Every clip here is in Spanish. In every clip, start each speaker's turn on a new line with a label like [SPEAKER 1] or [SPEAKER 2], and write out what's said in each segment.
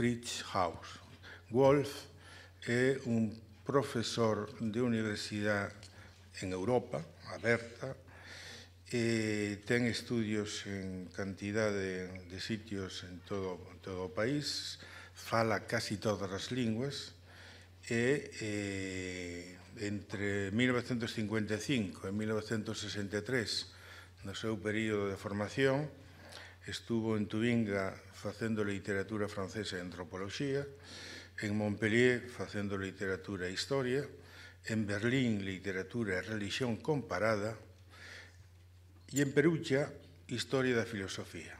[SPEAKER 1] Strich House. Wolf é un profesor de universidade en Europa, aberta, e eh, ten estudios en cantidade de sitios en todo, en todo o país, fala casi todas as linguas, e e eh, entre 1955 e 1963, no seu período de formación, estuvo en Tubinga facendo literatura francesa e antropoloxía, en Montpellier facendo literatura e historia, en Berlín literatura e religión comparada e en Perucha historia da filosofía.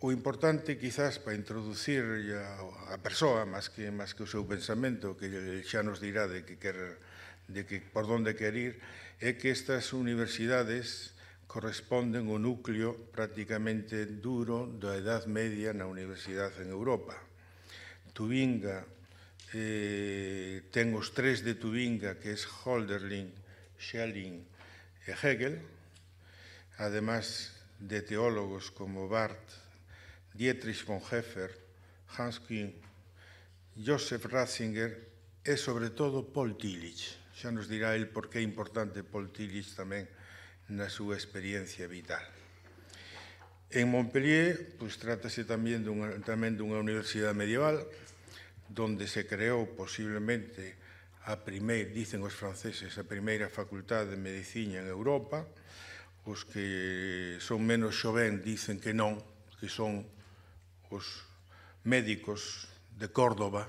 [SPEAKER 1] O importante quizás para introducir a, a persoa máis que máis que o seu pensamento que xa nos dirá de que quer de que por onde quer ir é que estas universidades corresponden ao núcleo prácticamente duro da Edad Media na universidade en Europa. Tubinga eh, ten os tres de Tubinga, que é Holderlin, Schelling e Hegel, además de teólogos como Barth, Dietrich von Heffer, Hans Kuhn, Josef Ratzinger e, sobre todo, Paul Tillich. Xa nos dirá el por que é importante Paul Tillich tamén na súa experiencia vital. En Montpellier, pois, trátase tamén dunha, tamén dunha universidade medieval, donde se creou posiblemente a primeira, dicen os franceses, a primeira facultade de medicina en Europa, os que son menos xoven dicen que non, que son os médicos de Córdoba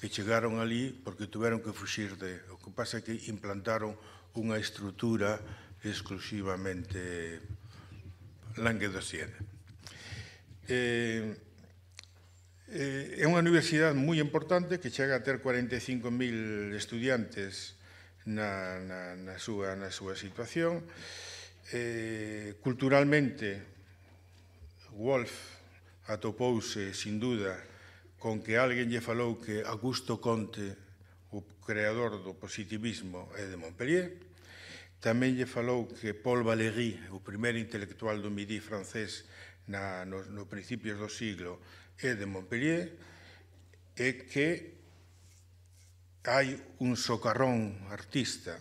[SPEAKER 1] que chegaron ali porque tuveron que fuxir de... O que pasa é que implantaron unha estrutura exclusivamente languedociana. Eh, eh, é unha universidade moi importante que chega a ter 45.000 estudiantes na, na, na, súa, na súa situación. Eh, culturalmente, Wolf atopouse, sin dúda, con que alguén lle falou que Augusto Conte, o creador do positivismo, é de Montpellier, Tamén lle falou que Paul Valéry, o primeiro intelectual do Midi francés na, no, no principios do siglo, é de Montpellier, e que hai un socarrón artista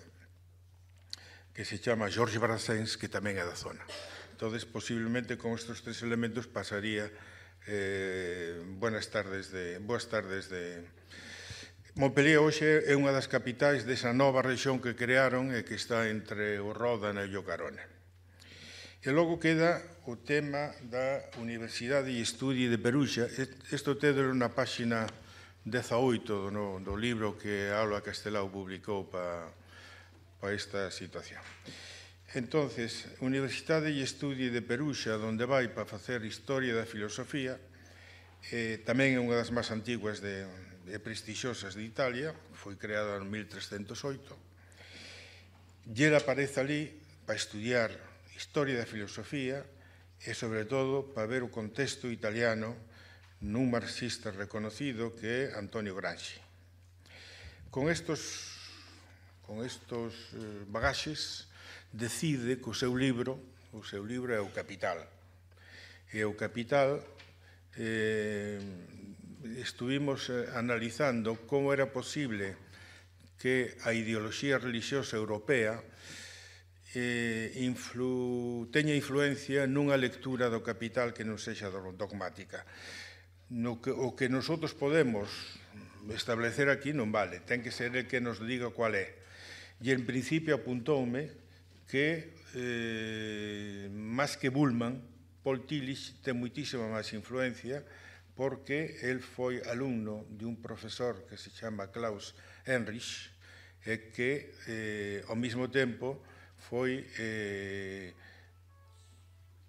[SPEAKER 1] que se chama Georges Brassens, que tamén é da zona. Entón, posiblemente, con estes tres elementos pasaría eh, buenas tardes de, boas tardes de, Montpellier hoxe é unha das capitais desa nova rexión que crearon e que está entre o Ródana e o Carona. E logo queda o tema da Universidade e Estudi de Peruxa. Isto tedelo na páxina 18 do, no, do libro que Alba Castelao publicou para pa esta situación. Entonces, Universidade e Estudi de Peruxa, onde vai para facer Historia da Filosofía, eh, tamén é unha das máis antiguas de, prestixosas de Italia, foi creada en 1308, e ela aparece ali para estudiar historia da filosofía e, sobre todo, para ver o contexto italiano nun marxista reconocido que é Antonio Gramsci. Con estos, con estos eh, bagaxes decide que o seu libro, o seu libro é o Capital. E o Capital eh, estuvimos eh, analizando como era posible que a ideoloxía religiosa europea eh, influ, teña influencia nunha lectura do capital que non sexa dogmática. No que, o que nosotros podemos establecer aquí non vale, ten que ser el que nos diga cual é. E en principio apuntoume que eh, máis que Bullman, Paul Tillich ten moitísima máis influencia porque el foi alumno de un profesor que se chama Klaus Henrich e eh, que eh, ao mesmo tempo foi eh,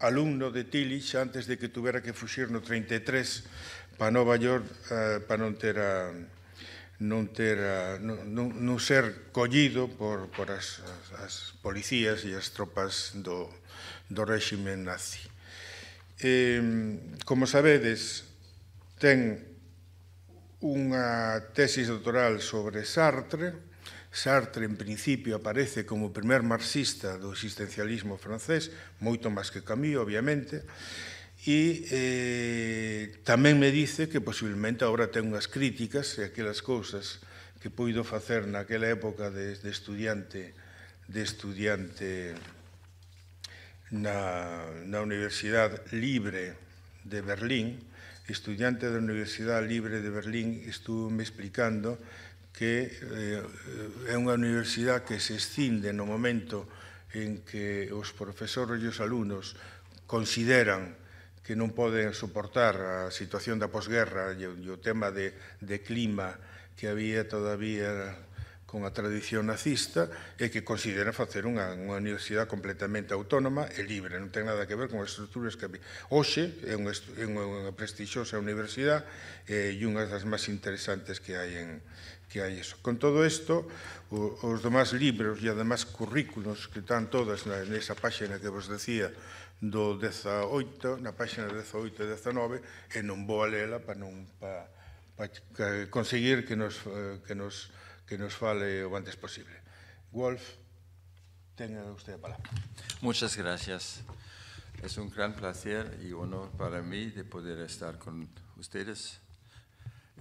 [SPEAKER 1] alumno de Tillich antes de que tuvera que fuxir no 33 para Nova York eh, para non ter a, non ter a, non, non, non ser collido por, por as, as, as policías e as tropas do, do réxime nazi. Eh, como sabedes, ten unha tesis doutoral sobre Sartre. Sartre, en principio, aparece como o primer marxista do existencialismo francés, moito máis que Camus, obviamente, e eh, tamén me dice que posiblemente agora ten unhas críticas e aquelas cousas que puido facer naquela época de, de estudiante de estudiante na, na Universidade Libre de Berlín, estudiante da Universidade Libre de Berlín, estuvo me explicando que eh, é unha universidade que se escinde no momento en que os profesores e os alunos consideran que non poden soportar a situación da posguerra e o tema de, de clima que había todavía con a tradición nazista e que considera facer unha, unha universidade completamente autónoma e libre, non ten nada que ver con as estruturas que había. Hoxe é unha, é unha prestixosa universidade eh, e unha das máis interesantes que hai en, que hai eso. Con todo isto, os demás libros e además currículos que están todas nesa páxina que vos decía do 18, na páxina 18 e 19, e non vou a lela para non para, para conseguir que nos, eh, que nos que nos fale lo antes posible. Wolf, tiene usted la palabra. Muchas
[SPEAKER 2] gracias. Es un gran placer y honor para mí de poder estar con ustedes.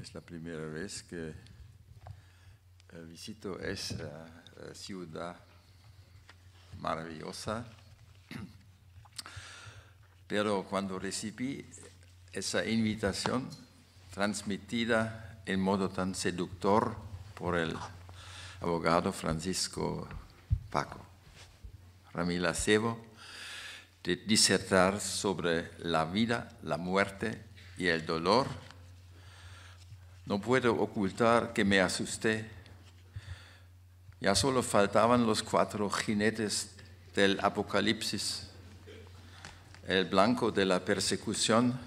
[SPEAKER 2] Es la primera vez que eh, visito esa eh, ciudad maravillosa. Pero cuando recibí esa invitación transmitida en modo tan seductor, por el abogado Francisco Paco Ramil de disertar sobre la vida, la muerte y el dolor. No puedo ocultar que me asusté. Ya solo faltaban los cuatro jinetes del Apocalipsis, el blanco de la persecución,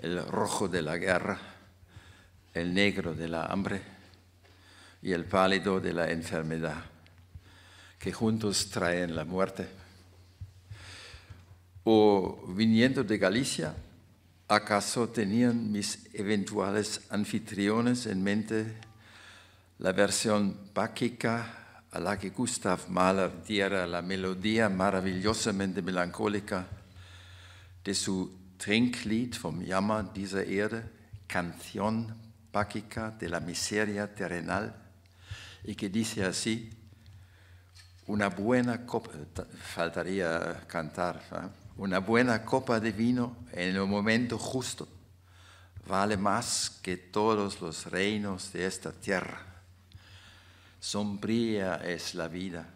[SPEAKER 2] el rojo de la guerra, el negro de la hambre y el pálido de la enfermedad, que juntos traen la muerte. O viniendo de Galicia, ¿acaso tenían mis eventuales anfitriones en mente la versión báquica a la que Gustav Mahler diera la melodía maravillosamente melancólica de su Trinklied vom Jammer dieser Erde, canción báquica de la miseria terrenal? y que dice así, una buena copa, faltaría cantar, ¿ah? una buena copa de vino en el momento justo vale más que todos los reinos de esta tierra. Sombría es la vida,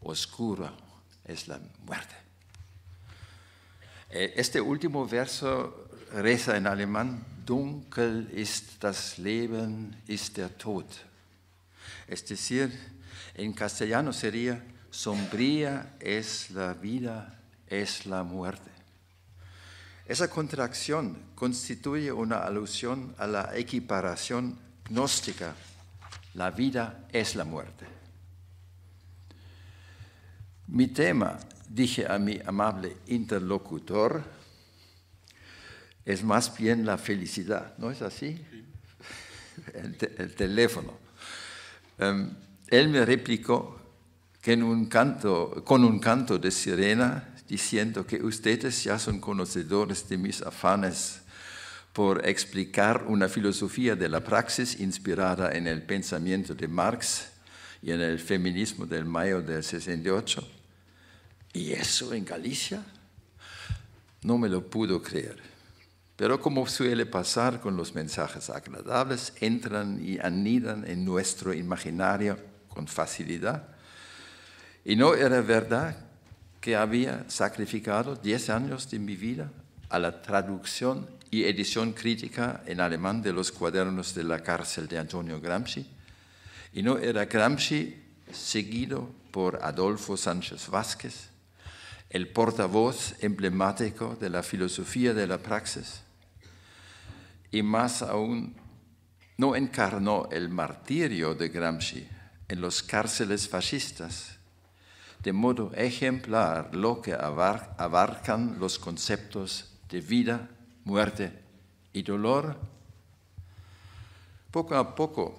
[SPEAKER 2] oscura es la muerte. Eh, este último verso reza en alemán, dunkel ist das Leben, ist der Tod. Es decir, en castellano sería, sombría es la vida, es la muerte. Esa contracción constituye una alusión a la equiparación gnóstica. La vida es la muerte. Mi tema, dije a mi amable interlocutor, es más bien la felicidad, ¿no es así? el teléfono. Em, él me replicó que con un canto de sirena, diciendo que ustedes ya son conocedores de mis afanes por explicar una filosofía de la praxis inspirada en el pensamiento de Marx y en el feminismo del mayo del 68. ¿Y eso en Galicia? No me lo pudo creer. Pero como suele pasar con los mensajes agradables, entran y anidan en nuestro imaginario con facilidad. Y no era verdad que había sacrificado diez años de mi vida a la traducción y edición crítica en alemán de los cuadernos de la cárcel de Antonio Gramsci. Y no era Gramsci seguido por Adolfo Sánchez Vázquez, el portavoz emblemático de la filosofía de la praxis y más aún no encarnó el martirio de Gramsci en los cárceles fascistas, de modo ejemplar lo que abarcan los conceptos de vida, muerte y dolor. Poco a poco,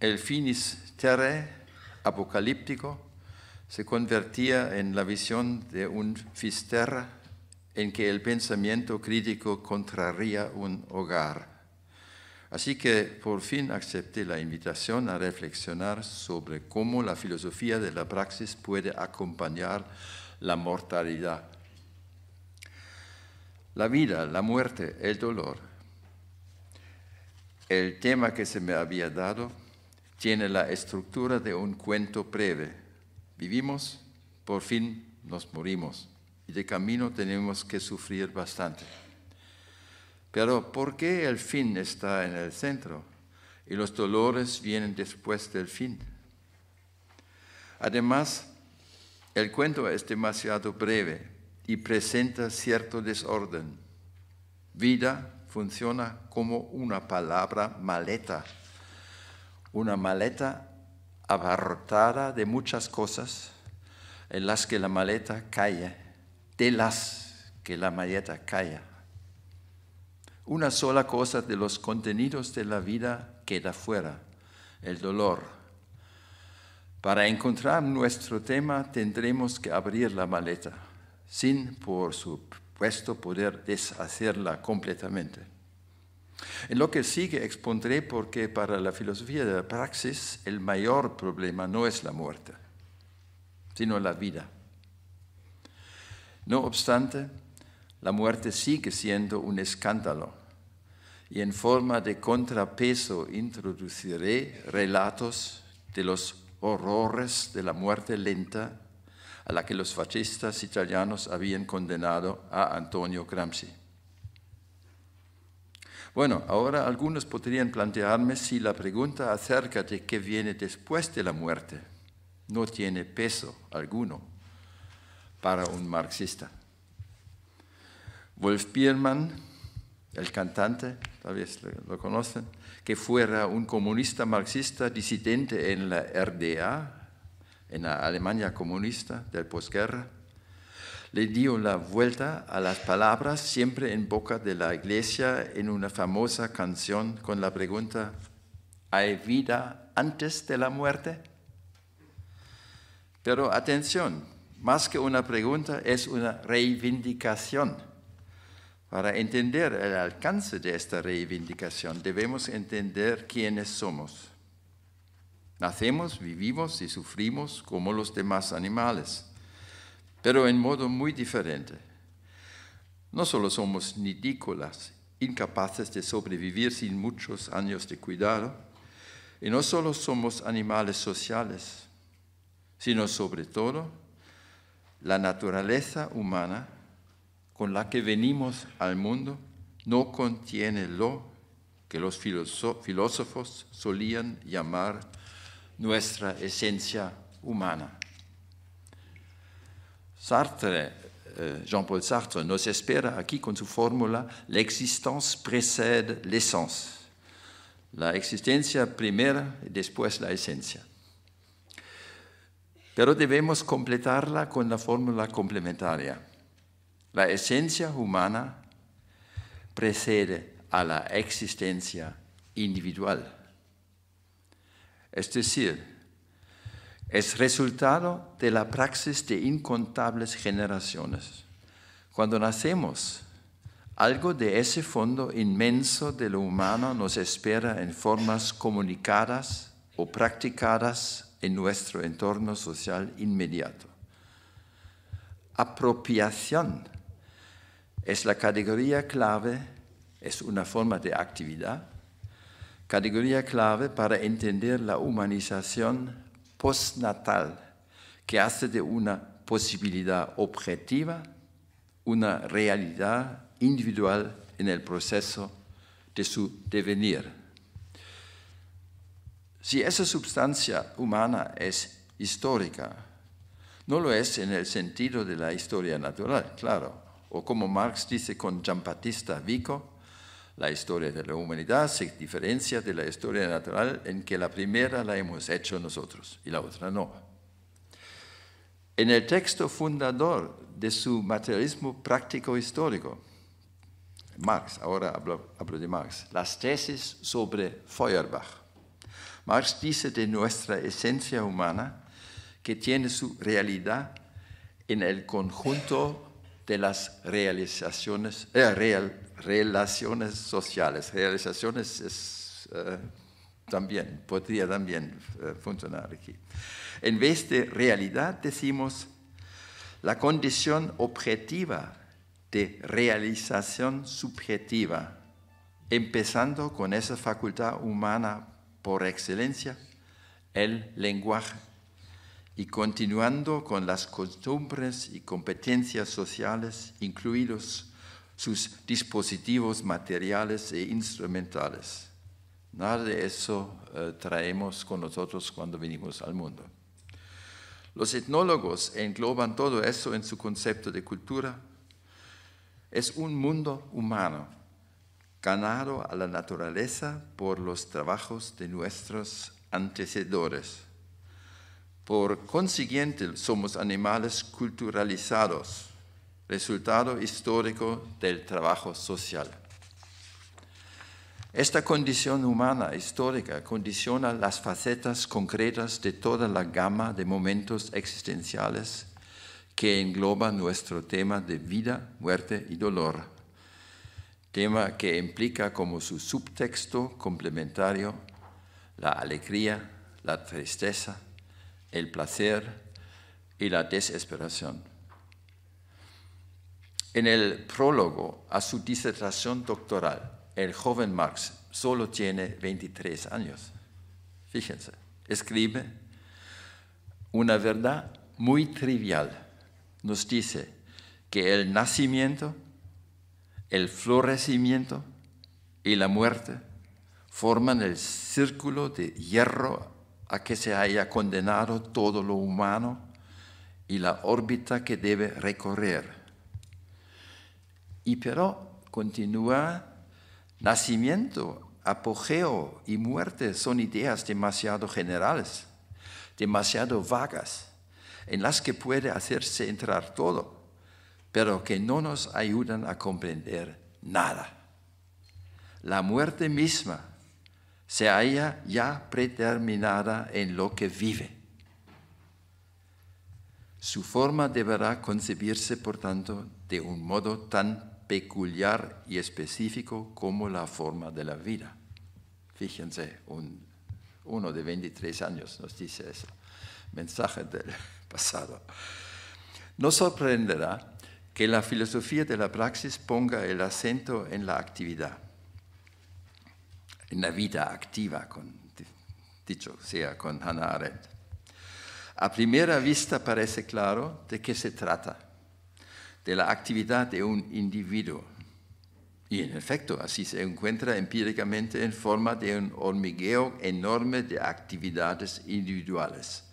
[SPEAKER 2] el finis terre apocalíptico se convertía en la visión de un fisterra en que el pensamiento crítico contraría un hogar. Así que por fin acepté la invitación a reflexionar sobre cómo la filosofía de la praxis puede acompañar la mortalidad. La vida, la muerte, el dolor. El tema que se me había dado tiene la estructura de un cuento breve. Vivimos, por fin nos morimos y de camino tenemos que sufrir bastante. Pero ¿por qué el fin está en el centro y los dolores vienen después del fin? Además, el cuento es demasiado breve y presenta cierto desorden. Vida funciona como una palabra maleta, una maleta abarrotada de muchas cosas en las que la maleta cae de las que la maleta calla. Una sola cosa de los contenidos de la vida queda fuera, el dolor. Para encontrar nuestro tema tendremos que abrir la maleta, sin por supuesto poder deshacerla completamente. En lo que sigue expondré por qué para la filosofía de la praxis el mayor problema no es la muerte, sino la vida. No obstante, la muerte sigue siendo un escándalo y en forma de contrapeso introduciré relatos de los horrores de la muerte lenta a la que los fascistas italianos habían condenado a Antonio Gramsci. Bueno, ahora algunos podrían plantearme si la pregunta acerca de qué viene después de la muerte no tiene peso alguno para un marxista. Wolf Biermann, el cantante, tal vez lo conocen, que fuera un comunista marxista disidente en la RDA, en la Alemania comunista del posguerra, le dio la vuelta a las palabras siempre en boca de la iglesia en una famosa canción con la pregunta, ¿hay vida antes de la muerte? Pero atención, más que una pregunta, es una reivindicación. Para entender el alcance de esta reivindicación debemos entender quiénes somos. Nacemos, vivimos y sufrimos como los demás animales, pero en modo muy diferente. No solo somos nidícolas, incapaces de sobrevivir sin muchos años de cuidado, y no solo somos animales sociales, sino sobre todo la naturaleza humana con la que venimos al mundo no contiene lo que los filósofos solían llamar nuestra esencia humana. Sartre, eh, Jean-Paul Sartre, nos espera aquí con su fórmula, la existencia precede l'essence. La existencia primera y después la esencia pero debemos completarla con la fórmula complementaria. La esencia humana precede a la existencia individual. Es decir, es resultado de la praxis de incontables generaciones. Cuando nacemos, algo de ese fondo inmenso de lo humano nos espera en formas comunicadas o practicadas en nuestro entorno social inmediato. Apropiación es la categoría clave, es una forma de actividad, categoría clave para entender la humanización postnatal, que hace de una posibilidad objetiva una realidad individual en el proceso de su devenir. Si esa substancia humana es histórica, no lo es en el sentido de la historia natural, claro, o como Marx dice con Giambattista Vico, la historia de la humanidad se diferencia de la historia natural en que la primera la hemos hecho nosotros y la otra no. En el texto fundador de su materialismo práctico histórico, Marx, ahora hablo de Marx, las tesis sobre Feuerbach, Marx dice de nuestra esencia humana que tiene su realidad en el conjunto de las realizaciones, eh, relaciones sociales. Realizaciones es, eh, también, podría también eh, funcionar aquí. En vez de realidad decimos la condición objetiva de realización subjetiva, empezando con esa facultad humana por excelencia el lenguaje y continuando con las costumbres y competencias sociales, incluidos sus dispositivos materiales e instrumentales. Nada de eso eh, traemos con nosotros cuando venimos al mundo. Los etnólogos engloban todo eso en su concepto de cultura. Es un mundo humano ganado a la naturaleza por los trabajos de nuestros antecedores. Por consiguiente, somos animales culturalizados, resultado histórico del trabajo social. Esta condición humana histórica condiciona las facetas concretas de toda la gama de momentos existenciales que engloba nuestro tema de vida, muerte y dolor tema que implica como su subtexto complementario la alegría, la tristeza, el placer y la desesperación. En el prólogo a su disertación doctoral, el joven Marx solo tiene 23 años. Fíjense, escribe una verdad muy trivial. Nos dice que el nacimiento el florecimiento y la muerte forman el círculo de hierro a que se haya condenado todo lo humano y la órbita que debe recorrer. Y pero continúa, nacimiento, apogeo y muerte son ideas demasiado generales, demasiado vagas, en las que puede hacerse entrar todo pero que no nos ayudan a comprender nada. La muerte misma se halla ya predeterminada en lo que vive. Su forma deberá concebirse, por tanto, de un modo tan peculiar y específico como la forma de la vida. Fíjense, un, uno de 23 años nos dice eso, mensaje del pasado. No sorprenderá que la filosofía de la praxis ponga el acento en la actividad, en la vida activa, con, dicho sea con Hannah Arendt. A primera vista parece claro de qué se trata, de la actividad de un individuo. Y en efecto, así se encuentra empíricamente en forma de un hormigueo enorme de actividades individuales.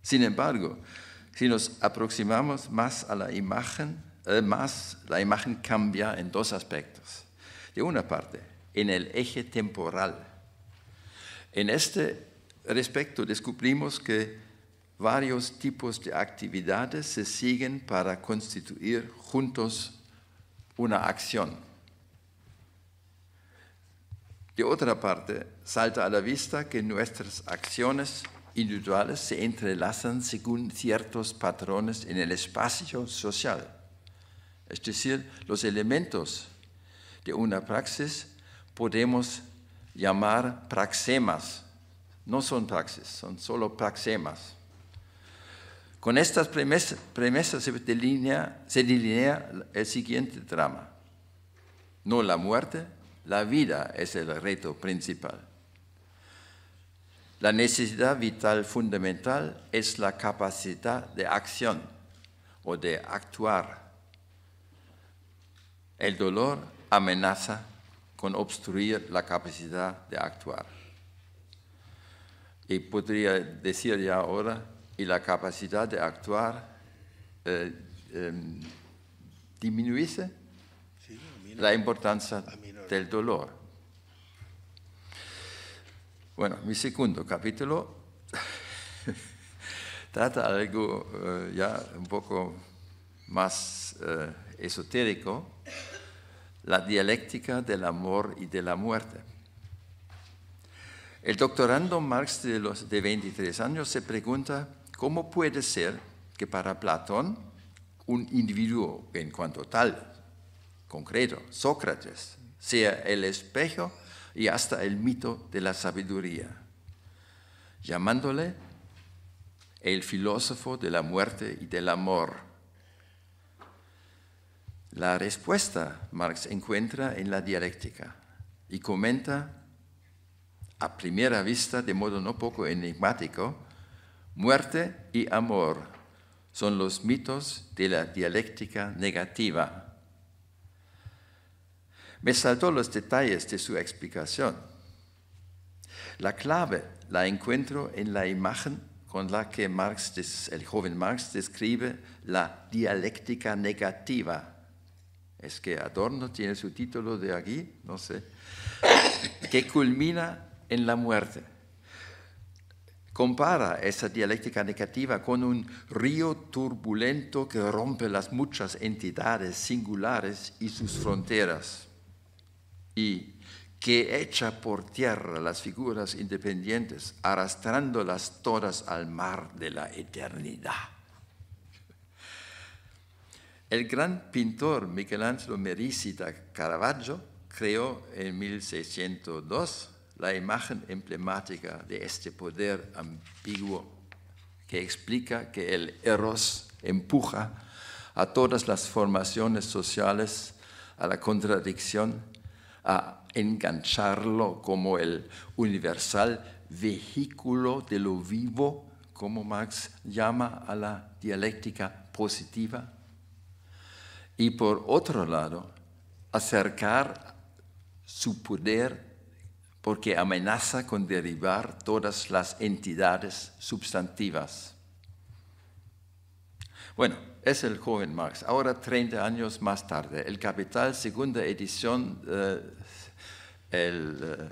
[SPEAKER 2] Sin embargo, si nos aproximamos más a la imagen, eh, más la imagen cambia en dos aspectos. De una parte, en el eje temporal. En este respecto descubrimos que varios tipos de actividades se siguen para constituir juntos una acción. De otra parte, salta a la vista que nuestras acciones individuales se entrelazan según ciertos patrones en el espacio social. Es decir, los elementos de una praxis podemos llamar praxemas. No son praxis, son solo praxemas. Con estas premisas, se, se delinea el siguiente drama. No la muerte, la vida es el reto principal. La necesidad vital fundamental es la capacidad de acción o de actuar. El dolor amenaza con obstruir la capacidad de actuar. Y podría decir ya ahora, y la capacidad de actuar eh, em, disminuye la importancia del dolor. Bueno, mi segundo capítulo trata algo eh, ya un poco más eh, esotérico, la dialéctica del amor y de la muerte. El doctorando Marx de, los, de 23 años se pregunta cómo puede ser que para Platón, un individuo en cuanto tal, concreto, Sócrates, sea el espejo y hasta el mito de la sabiduría, llamándole el filósofo de la muerte y del amor. La respuesta Marx encuentra en la dialéctica y comenta a primera vista, de modo no poco enigmático, muerte y amor son los mitos de la dialéctica negativa me saltó los detalles de su explicación. La clave la encuentro en la imagen con la que Marx, el joven Marx describe la dialéctica negativa. Es que Adorno tiene su título de aquí, no sé, que culmina en la muerte. Compara esa dialéctica negativa con un río turbulento que rompe las muchas entidades singulares y sus fronteras y que echa por tierra las figuras independientes, arrastrándolas todas al mar de la eternidad. El gran pintor Michelangelo Mericita Caravaggio creó en 1602 la imagen emblemática de este poder ambiguo que explica que el eros empuja a todas las formaciones sociales a la contradicción a engancharlo como el universal vehículo de lo vivo, como Marx llama a la dialéctica positiva. Y por otro lado, acercar su poder porque amenaza con derivar todas las entidades substantivas. Bueno, es el joven Marx, ahora 30 años más tarde. El Capital, segunda edición, eh, el, eh,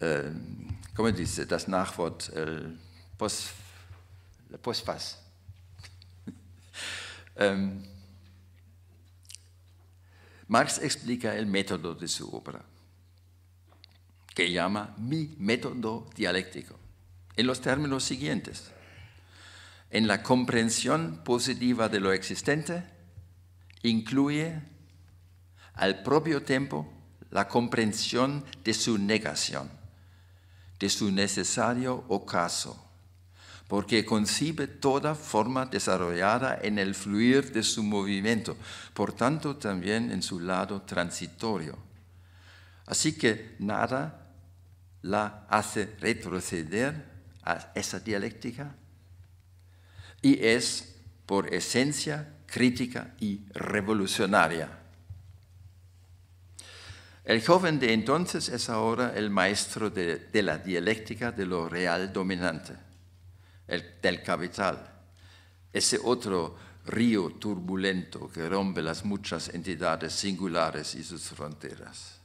[SPEAKER 2] eh, ¿cómo dice? Das Nachwort, el post, em, Marx explica el método de su obra, que llama mi método dialéctico, en los términos siguientes en la comprensión positiva de lo existente incluye al propio tiempo la comprensión de su negación, de su necesario ocaso, porque concibe toda forma desarrollada en el fluir de su movimiento, por tanto también en su lado transitorio. Así que nada la hace retroceder a esa dialéctica y es por esencia crítica y revolucionaria. El joven de entonces es ahora el maestro de, la dialéctica de lo real dominante, del capital, ese otro río turbulento que rompe las muchas entidades singulares y sus fronteras.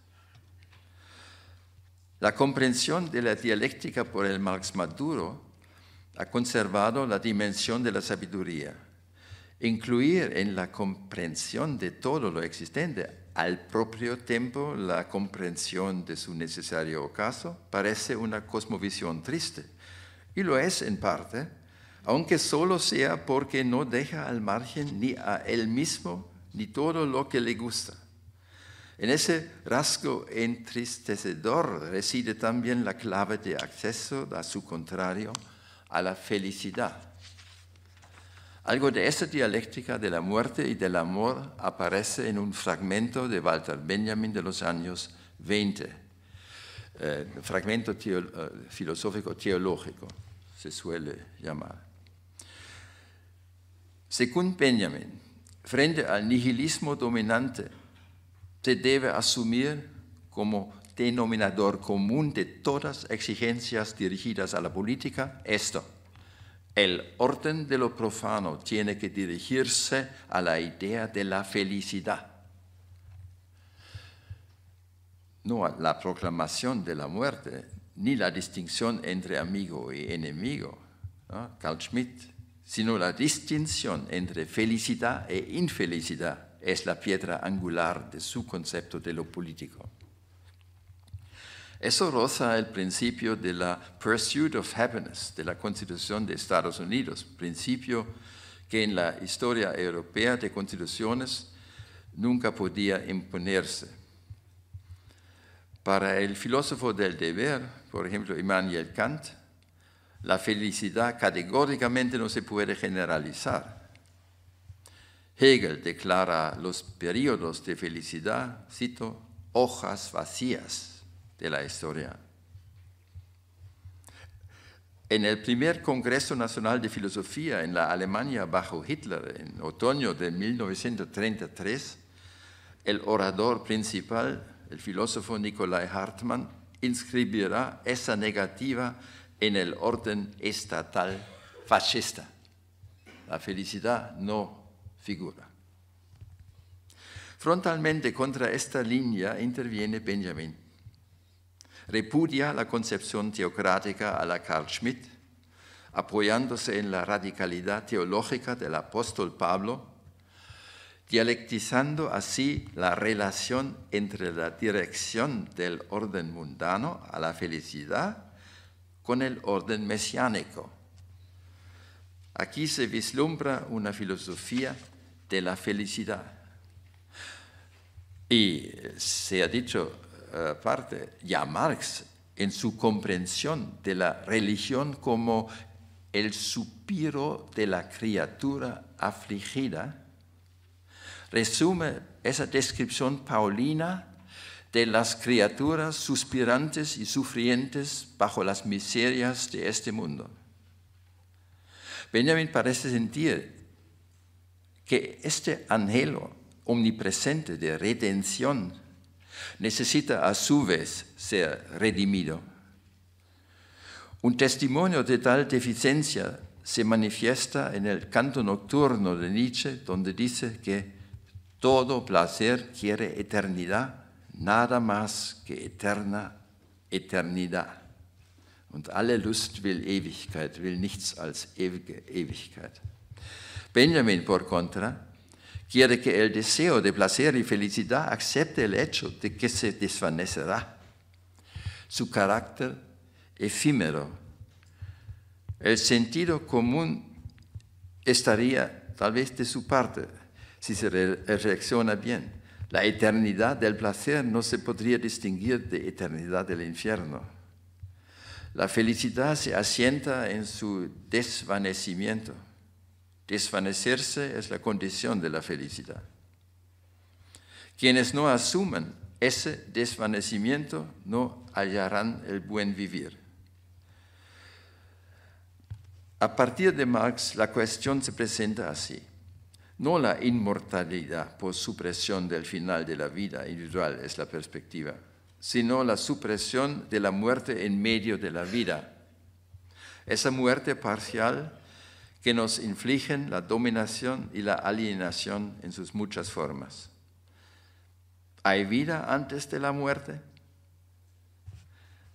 [SPEAKER 2] La comprensión de la dialéctica por el Marx Maduro ha conservado la dimensión de la sabiduría. Incluir en la comprensión de todo lo existente al propio tiempo la comprensión de su necesario ocaso parece una cosmovisión triste, y lo es en parte, aunque solo sea porque no deja al margen ni a él mismo ni todo lo que le gusta. En ese rasgo entristecedor reside también la clave de acceso a su contrario, a la felicidad. Algo de esta dialéctica de la muerte y del amor aparece en un fragmento de Walter Benjamin de los años 20, eh, fragmento eh, filosófico teológico, se suele llamar. Según Benjamin, frente al nihilismo dominante, se debe asumir como denominador común de todas exigencias dirigidas a la política esto. El orden de lo profano tiene que dirigirse a la idea de la felicidad, no a la proclamación de la muerte, ni la distinción entre amigo y enemigo, Carl Schmitt, sino la distinción entre felicidad e infelicidad es la piedra angular de su concepto de lo político. Eso roza el principio de la Pursuit of Happiness de la Constitución de Estados Unidos, principio que en la historia europea de constituciones nunca podía imponerse. Para el filósofo del deber, por ejemplo, Immanuel Kant, la felicidad categóricamente no se puede generalizar. Hegel declara los periodos de felicidad, cito, hojas vacías de la historia. En el primer Congreso Nacional de Filosofía en la Alemania bajo Hitler, en otoño de 1933, el orador principal, el filósofo Nikolai Hartmann, inscribirá esa negativa en el orden estatal fascista. La felicidad no figura. Frontalmente contra esta línea interviene Benjamin repudia la concepción teocrática a la Carl Schmitt, apoyándose en la radicalidad teológica del apóstol Pablo, dialectizando así la relación entre la dirección del orden mundano a la felicidad con el orden mesiánico. Aquí se vislumbra una filosofía de la felicidad. Y se ha dicho eh, parte, ya Marx, en su comprensión de la religión como el supiro de la criatura afligida, resume esa descripción paulina de las criaturas suspirantes y sufrientes bajo las miserias de este mundo. Benjamin parece sentir que este anhelo omnipresente de redención necesita a su vez ser redimido. Un testimonio de tal deficiencia se manifiesta en el canto nocturno de Nietzsche, donde dice que todo placer quiere eternidad, nada más que eterna eternidad. Und alle Lust will Ewigkeit, will nichts als ewige Ewigkeit. Benjamin, por contra, quiere que el deseo de placer y felicidad acepte el hecho de que se desvanecerá. Su carácter efímero, el sentido común estaría tal vez de su parte si se reacciona bien. La eternidad del placer no se podría distinguir de eternidad del infierno. La felicidad se asienta en su desvanecimiento Desvanecerse es la condición de la felicidad. Quienes no asumen ese desvanecimiento no hallarán el buen vivir. A partir de Marx, la cuestión se presenta así. No la inmortalidad por supresión del final de la vida individual es la perspectiva, sino la supresión de la muerte en medio de la vida. Esa muerte parcial que nos infligen la dominación y la alienación en sus muchas formas. ¿Hay vida antes de la muerte?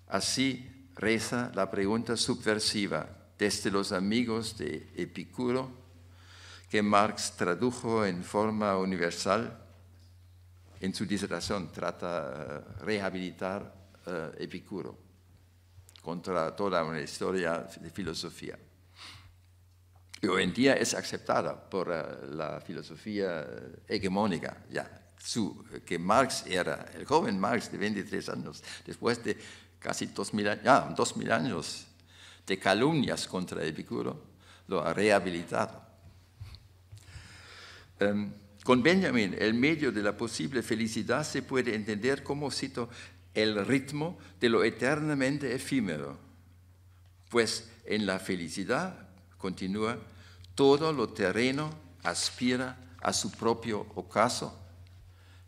[SPEAKER 2] Así reza la pregunta subversiva desde los amigos de Epicuro, que Marx tradujo en forma universal. En su disertación trata de eh, rehabilitar eh, Epicuro contra toda una historia de filosofía que hoy en día es aceptada por eh, la filosofía hegemónica, ya, que Marx era, el joven Marx de 23 años, después de casi 2000 años, ah, años de calumnias contra Epicuro, lo ha rehabilitado. Em, con Benjamin, el medio de la posible felicidad se puede entender como, cito, el ritmo de lo eternamente efímero, pues en la felicidad, continúa, todo lo terreno aspira a su propio ocaso,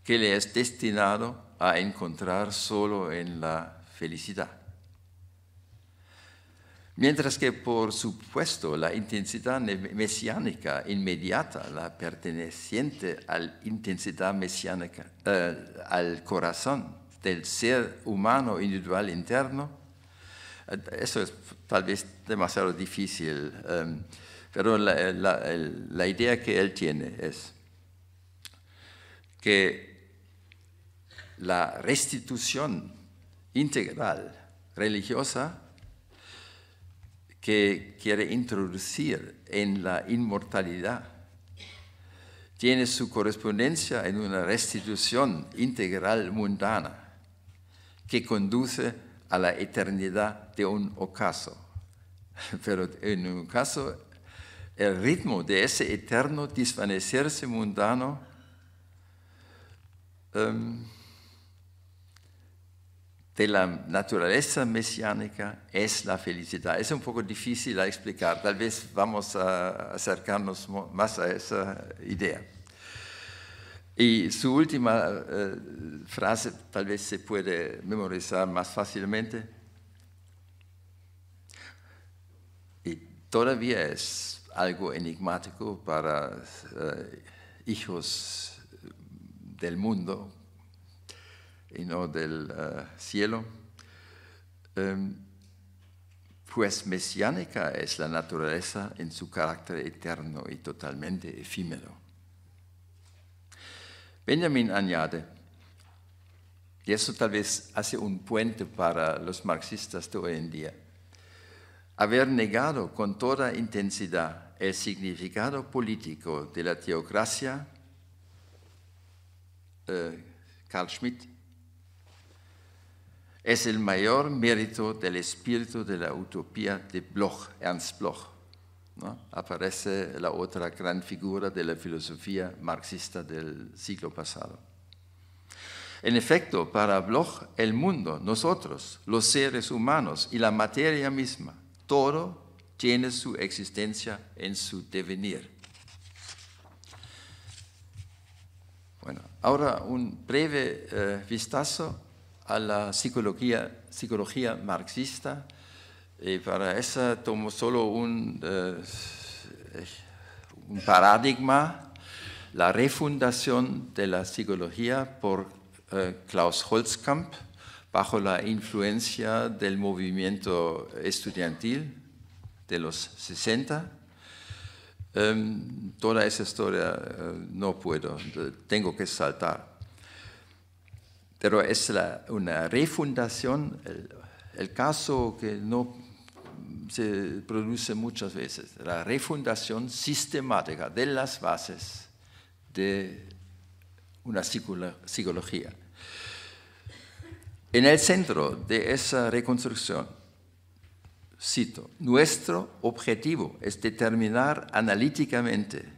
[SPEAKER 2] que le es destinado a encontrar solo en la felicidad. Mientras que, por supuesto, la intensidad mesiánica inmediata, la perteneciente a la intensidad mesiánica, eh, al corazón del ser humano individual interno, eh, eso es tal vez demasiado difícil. Em, pero la, idea que él tiene es que la restitución integral religiosa que quiere introducir en la inmortalidad tiene su correspondencia en una restitución integral mundana que conduce a la eternidad de un ocaso. Pero en un caso el ritmo de ese eterno desvanecerse mundano, em, de la naturaleza mesiánica es la felicidad. Es un poco difícil de explicar, tal vez vamos a acercarnos más a esa idea. Y su última eh, frase tal vez se puede memorizar más fácilmente. Y todavía es algo enigmático para eh, hijos del mundo y no del eh, cielo, em, pues mesiánica es la naturaleza en su carácter eterno y totalmente efímero. Benjamin añade, y eso tal vez hace un puente para los marxistas de hoy en día, haber negado con toda intensidad el significado político de la teocracia, Karl eh, Carl Schmitt, es el mayor mérito del espíritu de la utopía de Bloch, Ernst Bloch. Aparece la otra gran figura de la filosofía marxista del siglo pasado. En efecto, para Bloch, el mundo, nosotros, los seres humanos y la materia misma, todo tiene su existencia en su devenir. Bueno, ahora un breve eh, vistazo a la psicología, psicología marxista. Y para eso tomo solo eh, eh, un, paradigma, la refundación de la psicología por Klaus Holzkamp bajo la influencia del movimiento estudiantil de los 60. Em, toda esa historia eh, no puedo, tengo que saltar. Pero es una refundación, el, caso que no se produce muchas veces, la refundación sistemática de las bases de una psicología. En el centro de esa reconstrucción cito, nuestro objetivo es determinar analíticamente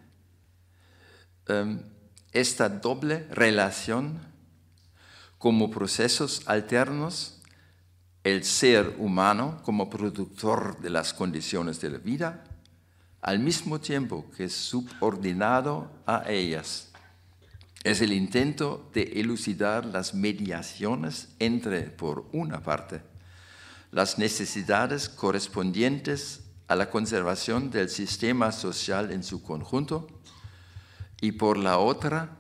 [SPEAKER 2] em, esta doble relación como procesos alternos, el ser humano como productor de las condiciones de la vida, al mismo tiempo que subordinado a ellas. Es el intento de elucidar las mediaciones entre, por una parte, las necesidades correspondientes a la conservación del sistema social en su conjunto y por la otra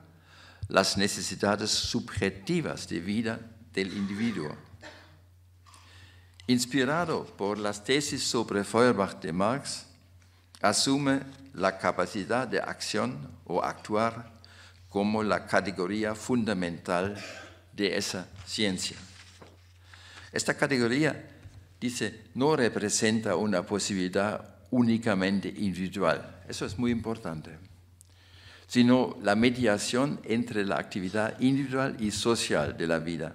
[SPEAKER 2] las necesidades subjetivas de vida del individuo. Inspirado por las tesis sobre Feuerbach de Marx, asume la capacidad de acción o actuar como la categoría fundamental de esa ciencia. Esta categoría dice, no representa una posibilidad únicamente individual. Eso es muy importante. Sino la mediación entre la actividad individual y social de la vida.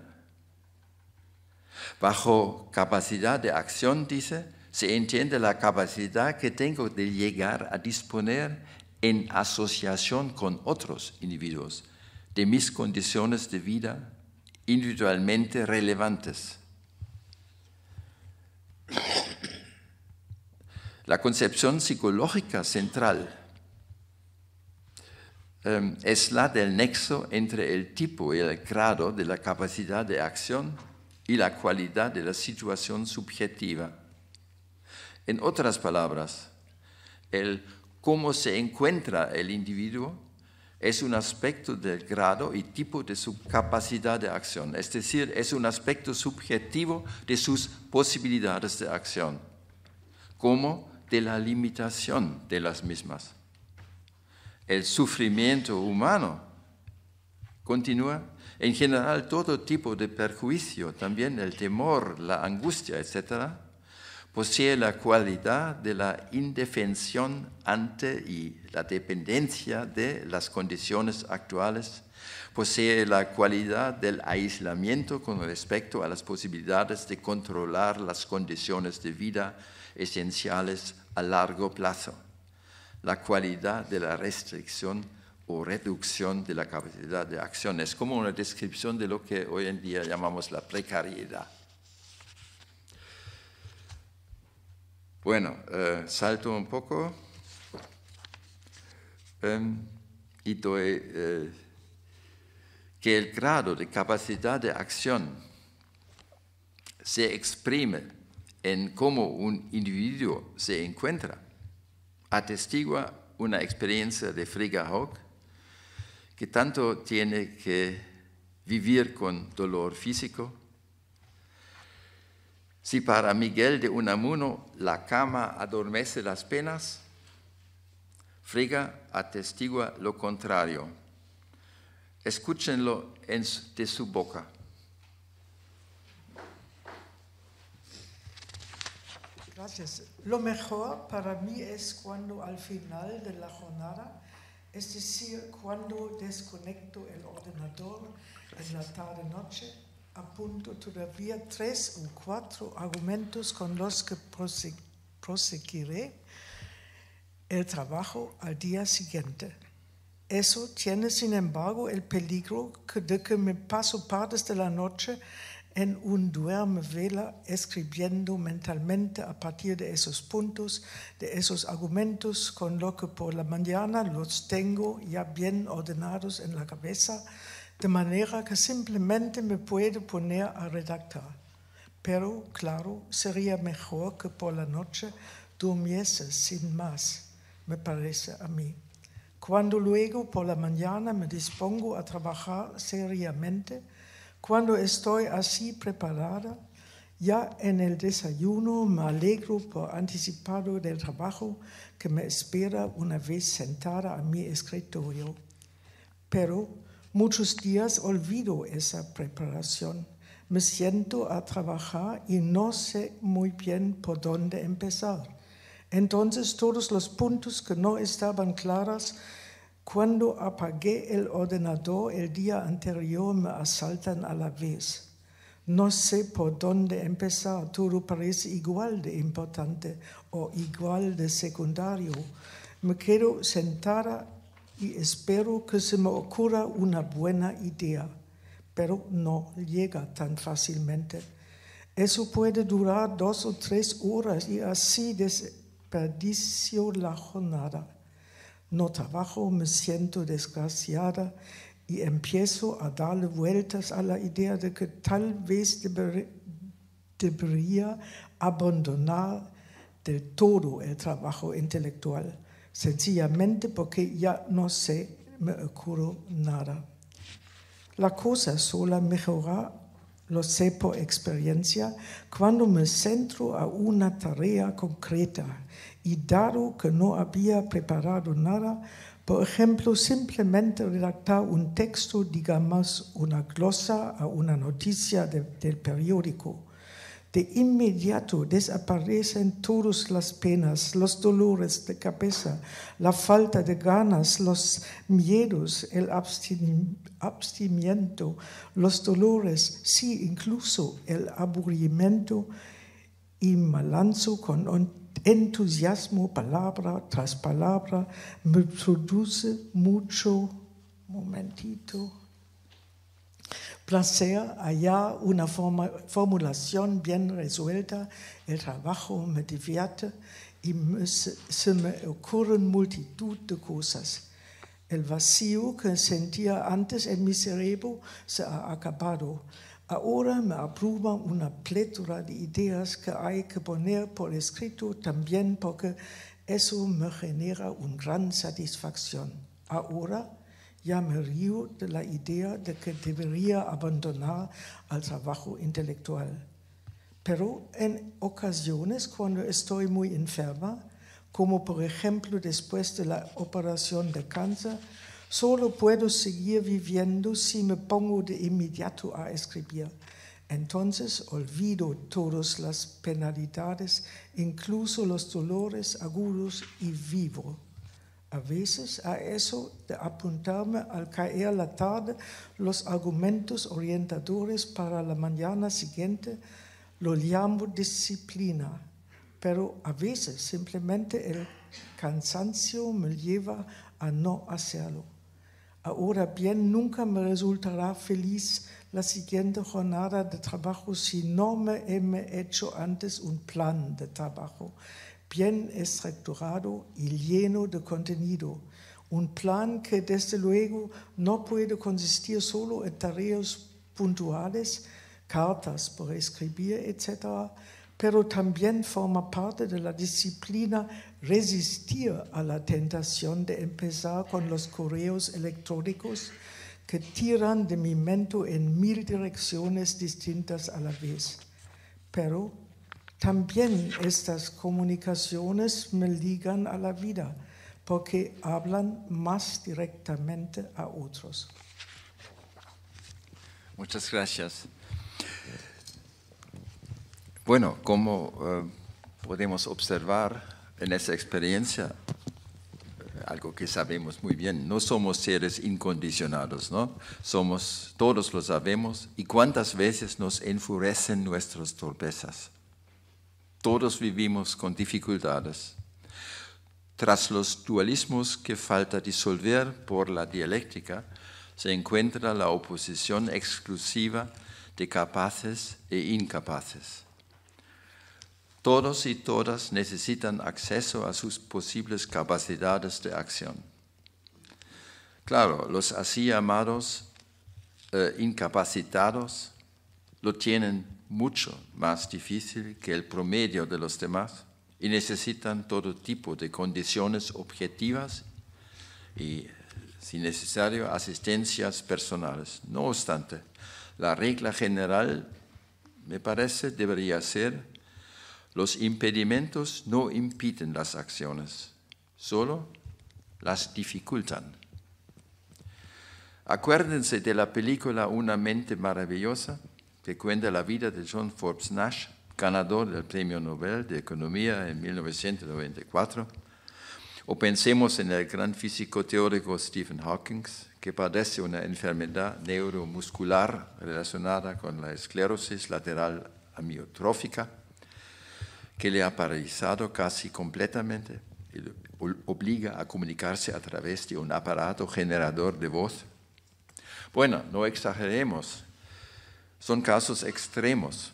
[SPEAKER 2] Bajo capacidad de acción, dice, se entiende la capacidad que tengo de llegar a disponer en asociación con otros individuos de mis condiciones de vida individualmente relevantes la concepción psicológica central em, es la del nexo entre el tipo y el grado de la capacidad de acción y la cualidad de la situación subjetiva. En otras palabras, el cómo se encuentra el individuo es un aspecto del grado y tipo de su capacidad de acción, es decir, es un aspecto subjetivo de sus posibilidades de acción, como de la limitación de las mismas. El sufrimiento humano continúa en general todo tipo de perjuicio, también el temor, la angustia, etc., posee la cualidad de la indefensión ante y la dependencia de las condiciones actuales, posee la cualidad del aislamiento con respecto a las posibilidades de controlar las condiciones de vida esenciales a largo plazo, la cualidad de la restricción o reducción de la capacidad de acción. Es como una descripción de lo que hoy en día llamamos la precariedad. Bueno, eh, salto un poco em, y eh, que el grado de capacidad de acción se exprime en cómo un individuo se encuentra, atestigua una experiencia de Frigga hawk que tanto tiene que vivir con dolor físico si para Miguel de Unamuno la cama adormece las penas, Friga atestigua lo contrario. Escúchenlo en, de su boca.
[SPEAKER 3] Gracias. Lo mejor para mí es cuando al final de la jornada, es decir, cuando desconecto el ordenador en la tarde-noche, apunto todavía tres o cuatro argumentos con los que proseguiré el trabajo al día siguiente. Eso tiene, sin embargo, el peligro de que me paso partes de la noche en un duerme vela escribiendo mentalmente a partir de esos puntos, de esos argumentos, con lo que por la mañana los tengo ya bien ordenados en la cabeza de manera que simplemente me puedo poner a redactar. Pero, claro, sería mejor que por la noche durmiese sin más, me parece a mí. Cuando luego por la mañana me dispongo a trabajar seriamente, cuando estoy así preparada, ya en el desayuno me alegro por anticipado del trabajo que me espera una vez sentada a mi escritorio. Pero Muchos días olvido esa preparación. Me siento a trabajar y no sé muy bien por dónde empezar. Entonces todos los puntos que no estaban claros cuando apagué el ordenador el día anterior me asaltan a la vez. No sé por dónde empezar, todo parece igual de importante o igual de secundario. Me quedo sentada y espero que se me ocurra una buena idea, pero no llega tan fácilmente. Eso puede durar dos o tres horas y así desperdicio la jornada. No trabajo, me siento desgraciada y empiezo a darle vueltas a la idea de que tal vez debería abandonar del todo el trabajo intelectual sencillamente porque ya no sé me ocurre nada. La cosa sola mejora, lo sé por experiencia, cuando me centro a una tarea concreta y dado que no había preparado nada, por ejemplo, simplemente redactar un texto, digamos una glosa a una noticia del periódico de inmediato desaparecen todas las penas, los dolores de cabeza, la falta de ganas, los miedos, el abstimiento, los dolores, sí, incluso el aburrimiento y malanzo con entusiasmo, palabra tras palabra, me produce mucho, momentito, hacer allá una forma, formulación bien resuelta. El trabajo me divierte y se me ocurren multitud de cosas. El vacío que sentía antes en mi cerebro se ha acabado. Ahora me aprueba una plétora de ideas que hay que poner por escrito también porque eso me genera una gran satisfacción. Ahora ya er me río de la idea de que debería abandonar al trabajo intelectual. Pero en ocasiones, cuando estoy muy enferma, como por ejemplo después de la operación de cáncer, solo puedo seguir viviendo si me pongo de inmediato a escribir. Entonces olvido todas las penalidades, incluso los dolores agudos, y vivo a veces a eso de apuntarme al caer la tarde los argumentos orientadores para la mañana siguiente, lo llamo disciplina, pero a veces simplemente el cansancio me lleva a no hacerlo. Ahora bien, nunca me resultará feliz la siguiente jornada de trabajo si no me he hecho antes un plan de trabajo bien estructurado y lleno de contenido. Un plan que desde luego no puede consistir solo en tareas puntuales, cartas por escribir, etc., pero también forma parte de la disciplina resistir a la tentación de empezar con los correos electrónicos que tiran de mi mente en mil direcciones distintas a la vez. Pero también estas comunicaciones me ligan a la vida porque hablan más directamente a otros.
[SPEAKER 2] Muchas gracias. Bueno, como eh, podemos observar en esa experiencia, algo que sabemos muy bien, no somos seres incondicionados, ¿no? Somos, todos lo sabemos, y cuántas veces nos enfurecen nuestras torpezas todos vivimos con dificultades. Tras los dualismos que falta disolver por la dialéctica, se encuentra la oposición exclusiva de capaces e incapaces. Todos y todas necesitan acceso a sus posibles capacidades de acción. Claro, los así llamados eh, incapacitados lo tienen mucho más difícil que el promedio de los demás y necesitan todo tipo de condiciones objetivas y, si necesario, asistencias personales. No obstante, la regla general, me parece, debería ser, los impedimentos no impiden las acciones, solo las dificultan. Acuérdense de la película Una mente maravillosa que cuenta la vida de John Forbes Nash, ganador del Premio Nobel de Economía en 1994, o pensemos en el gran físico teórico Stephen Hawking, que padece una enfermedad neuromuscular relacionada con la esclerosis lateral amiotrófica, que le ha paralizado casi completamente y obliga a comunicarse a través de un aparato generador de voz. Bueno, no exageremos, son casos extremos.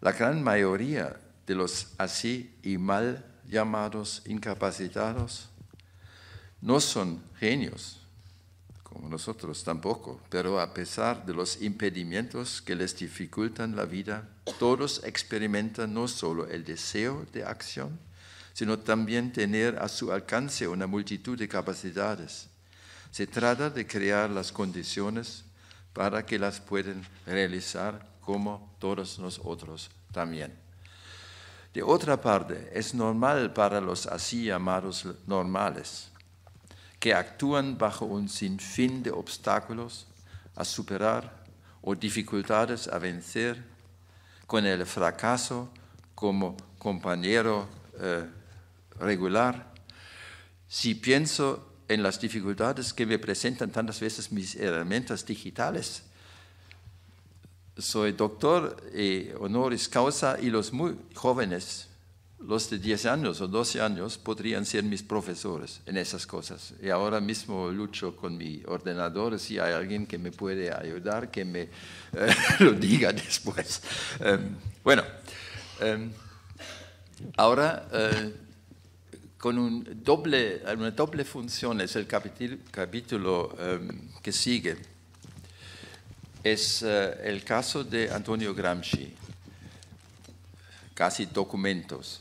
[SPEAKER 2] La gran mayoría de los así y mal llamados incapacitados no son genios, como nosotros tampoco, pero a pesar de los impedimentos que les dificultan la vida, todos experimentan no solo el deseo de acción, sino también tener a su alcance una multitud de capacidades. Se trata de crear las condiciones para que las puedan realizar como todos nosotros también. De otra parte, es normal para los así llamados normales, que actúan bajo un sinfín de obstáculos a superar o dificultades a vencer, con el fracaso como compañero eh, regular. Si pienso en las dificultades que me presentan tantas veces mis herramientas digitales. Soy doctor y eh, honoris causa y los muy jóvenes, los de 10 años o 12 años, podrían ser mis profesores en esas cosas. Y ahora mismo lucho con mi ordenador si hay alguien que me puede ayudar, que me eh, lo diga después. Em, bueno, em, ahora... Eh, con un doble, una doble función, es el capítulo, em, que sigue. Es eh, el caso de Antonio Gramsci, casi documentos,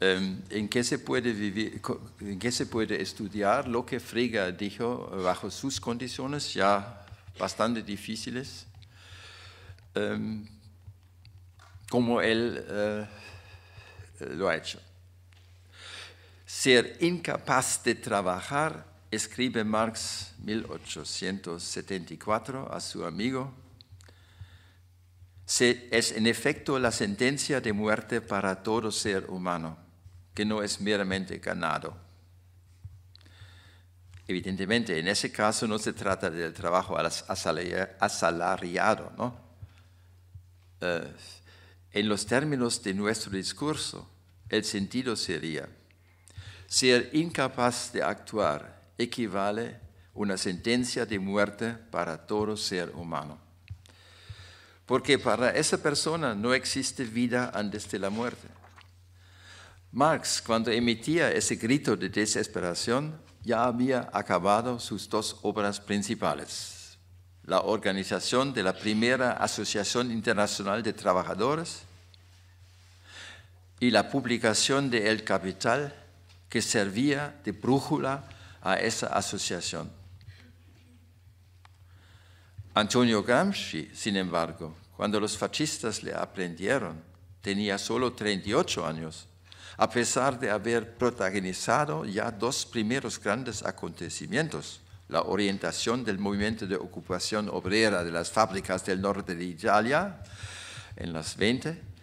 [SPEAKER 2] em, en, que se puede vivir, en que se puede estudiar lo que Frega dijo bajo sus condiciones ya bastante difíciles, em, como él eh, lo ha hecho ser incapaz de trabajar, escribe Marx 1874 a su amigo, es en efecto la sentencia de muerte para todo ser humano, que no es meramente ganado. Evidentemente, en ese caso no se trata del trabajo asalariado, eh, en los términos de nuestro discurso, el sentido sería ser incapaz de actuar equivale a una sentencia de muerte para todo ser humano. Porque para esa persona no existe vida antes de la muerte. Marx, cuando emitía ese grito de desesperación, ya había acabado sus dos obras principales, la organización de la primera Asociación Internacional de Trabajadores y la publicación de El Capital que servía de brújula a esa asociación. Antonio Gramsci, sin embargo, cuando los fascistas le aprendieron, tenía solo 38 años, a pesar de haber protagonizado ya dos primeros grandes acontecimientos, la orientación del movimiento de ocupación obrera de las fábricas del norte de Italia en las 20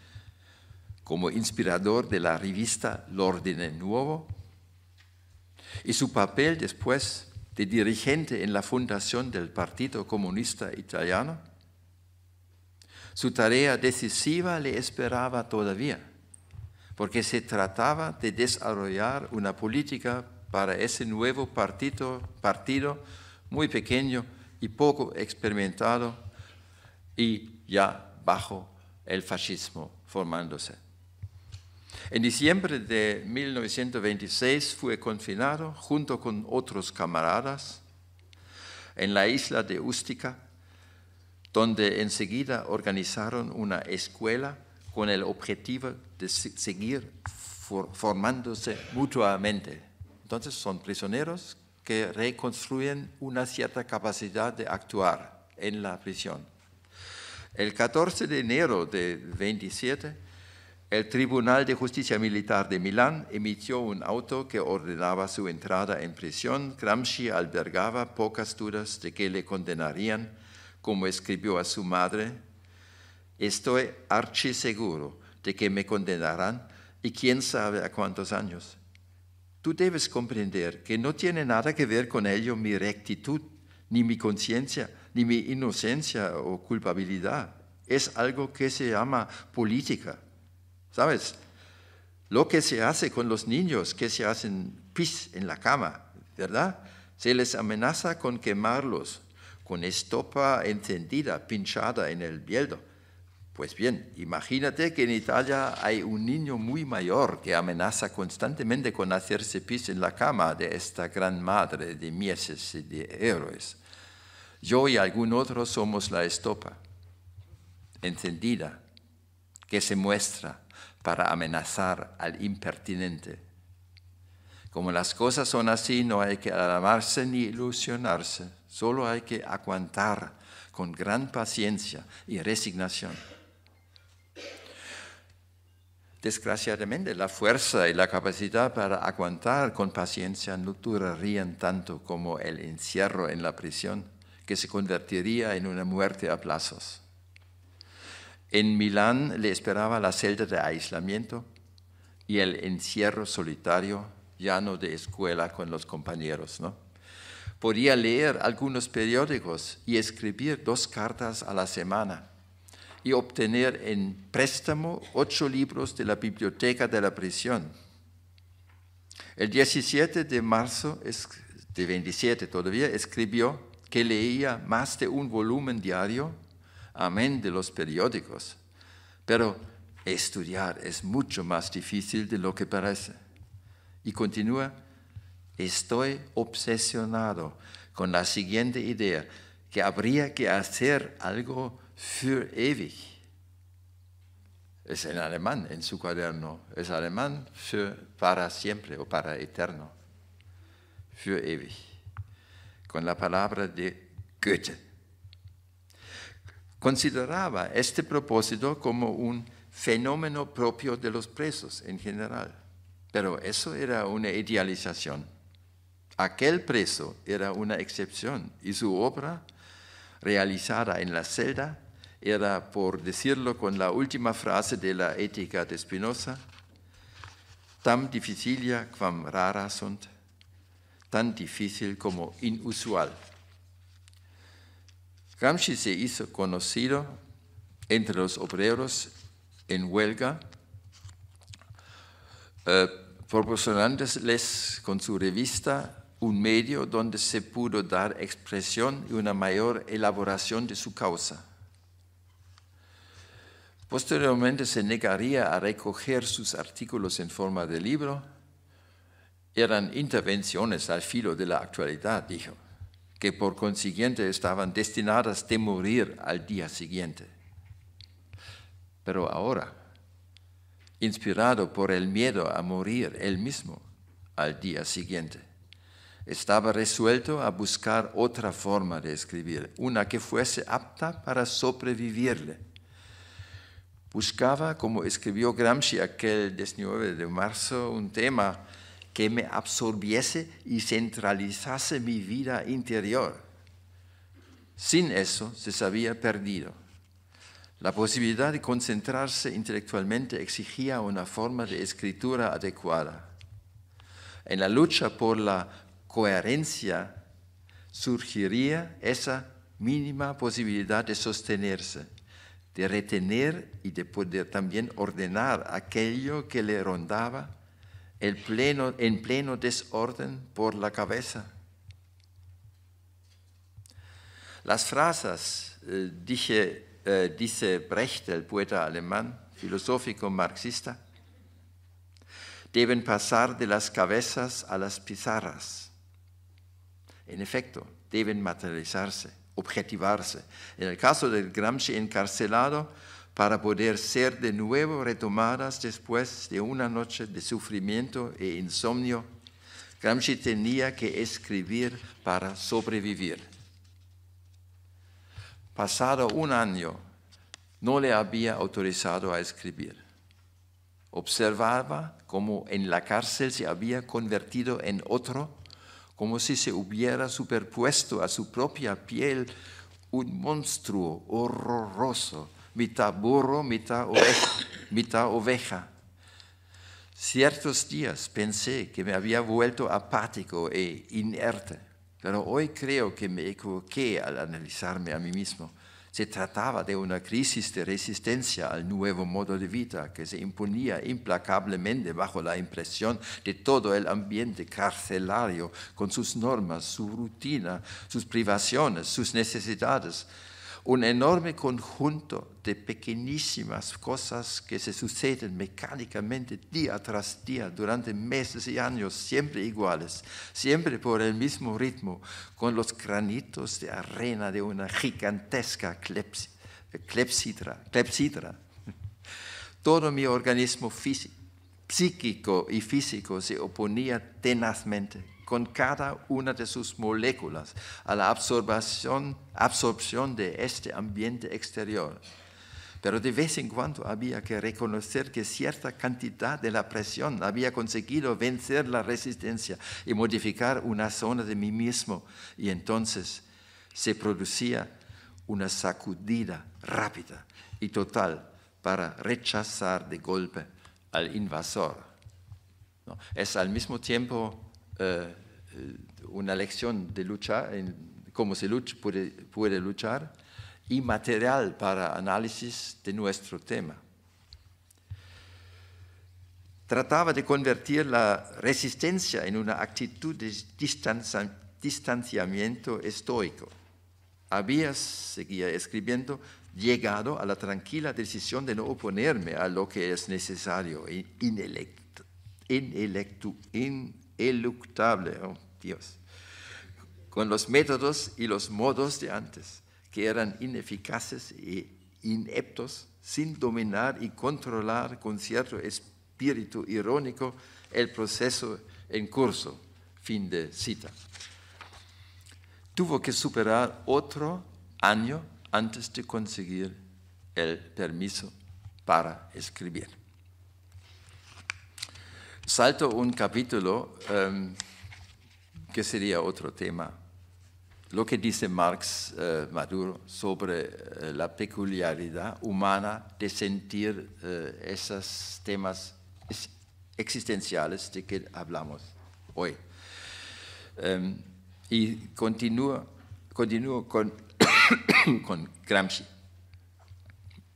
[SPEAKER 2] como inspirador de la revista L'Ordine Nuevo y su papel después de dirigente en la fundación del Partido Comunista Italiano, su tarea decisiva le esperaba todavía, porque se trataba de desarrollar una política para ese nuevo partido, partido muy pequeño y poco experimentado y ya bajo el fascismo formándose. En diciembre de 1926 fue confinado junto con otros camaradas en la isla de Ústica, donde enseguida organizaron una escuela con el objetivo de seguir formándose mutuamente. Entonces son prisioneros que reconstruyen una cierta capacidad de actuar en la prisión. El 14 de enero de 27 el Tribunal de Justicia Militar de Milán emitió un auto que ordenaba su entrada en prisión. Gramsci albergaba pocas dudas de que le condenarían, como escribió a su madre. Estoy seguro de que me condenarán y quién sabe a cuántos años. Tú debes comprender que no tiene nada que ver con ello mi rectitud, ni mi conciencia, ni mi inocencia o culpabilidad. Es algo que se llama política ¿Sabes? Lo que se hace con los niños que se hacen pis en la cama, ¿verdad? Se les amenaza con quemarlos con estopa encendida, pinchada en el bieldo. Pues bien, imagínate que en Italia hay un niño muy mayor que amenaza constantemente con hacerse pis en la cama de esta gran madre de mieses y de héroes. Yo y algún otro somos la estopa encendida que se muestra para amenazar al impertinente. Como las cosas son así, no hay que alarmarse ni ilusionarse, solo hay que aguantar con gran paciencia y resignación. Desgraciadamente, la fuerza y la capacidad para aguantar con paciencia no durarían tanto como el encierro en la prisión, que se convertiría en una muerte a plazos. En Milán le esperaba la celda de aislamiento y el encierro solitario, llano de escuela con los compañeros. ¿no? Podía leer algunos periódicos y escribir dos cartas a la semana y obtener en préstamo ocho libros de la biblioteca de la prisión. El 17 de marzo de 27 todavía escribió que leía más de un volumen diario amén de los periódicos. Pero estudiar es mucho más difícil de lo que parece. Y continúa, estoy obsesionado con la siguiente idea, que habría que hacer algo für ewig. Es en alemán, en su cuaderno. Es alemán für para siempre o para eterno. Für ewig. Con la palabra de Goethe consideraba este propósito como un fenómeno propio de los presos en general. Pero eso era una idealización. Aquel preso era una excepción y su obra, realizada en la celda, era, por decirlo con la última frase de la ética de Spinoza, tan difícil quam rara sunt, tan difícil como inusual. Gramsci se hizo conocido entre los obreros en huelga, eh, proporcionándoles con su revista un medio donde se pudo dar expresión y una mayor elaboración de su causa. Posteriormente se negaría a recoger sus artículos en forma de libro. Eran intervenciones al filo de la actualidad, dijo que por consiguiente estaban destinadas de morir al día siguiente. Pero ahora, inspirado por el miedo a morir él mismo al día siguiente, estaba resuelto a buscar otra forma de escribir, una que fuese apta para sobrevivirle. Buscaba, como escribió Gramsci aquel 19 de marzo, un tema que me absorbiese y centralizase mi vida interior. Sin eso se sabía perdido. La posibilidad de concentrarse intelectualmente exigía una forma de escritura adecuada. En la lucha por la coherencia surgiría esa mínima posibilidad de sostenerse, de retener y de poder también ordenar aquello que le rondaba el pleno, en pleno desorden por la cabeza. Las frases, eh, dije, eh, dice Brecht, el poeta alemán, filosófico marxista, deben pasar de las cabezas a las pizarras. En efecto, deben materializarse, objetivarse. En el caso del Gramsci encarcelado, para poder ser de nuevo retomadas después de una noche de sufrimiento e insomnio, Gramsci tenía que escribir para sobrevivir. Pasado un año, no le había autorizado a escribir. Observaba cómo en la cárcel se había convertido en otro, como si se hubiera superpuesto a su propia piel un monstruo horroroso mitad burro, mitad oveja, oveja. Ciertos días pensé que me había vuelto apático e inerte, pero hoy creo que me equivoqué al analizarme a mí mismo. Se trataba de una crisis de resistencia al nuevo modo de vida que se imponía implacablemente bajo la impresión de todo el ambiente carcelario, con sus normas, su rutina, sus privaciones, sus necesidades, un enorme conjunto de pequeñísimas cosas que se suceden mecánicamente día tras día durante meses y años, siempre iguales, siempre por el mismo ritmo, con los granitos de arena de una gigantesca clepsidra, Todo mi organismo físico, psíquico y físico se oponía tenazmente con cada una de sus moléculas a la absorción, absorción de este ambiente exterior. Pero de vez en cuando había que reconocer que cierta cantidad de la presión había conseguido vencer la resistencia y modificar una zona de mí mismo. Y entonces se producía una sacudida rápida y total para rechazar de golpe al invasor. Es al mismo tiempo eh, eh, una lección de lucha, en cómo se puede, puede luchar, y material para análisis de nuestro tema. Trataba de convertir la resistencia en una actitud de distanciamiento estoico. Había, seguía escribiendo, llegado a la tranquila decisión de no oponerme a lo que es necesario, inelecto, inelecto, in eluctable, oh Dios, con los métodos y los modos de antes, que eran ineficaces e ineptos, sin dominar y controlar con cierto espíritu irónico el proceso en curso. Fin de cita. Tuvo que superar otro año antes de conseguir el permiso para escribir salto un capítulo em, que sería otro tema. Lo que dice Marx eh, Maduro sobre eh, la peculiaridad humana de sentir eh, esos temas existenciales de que hablamos hoy. Em, y continúo, con, con Gramsci.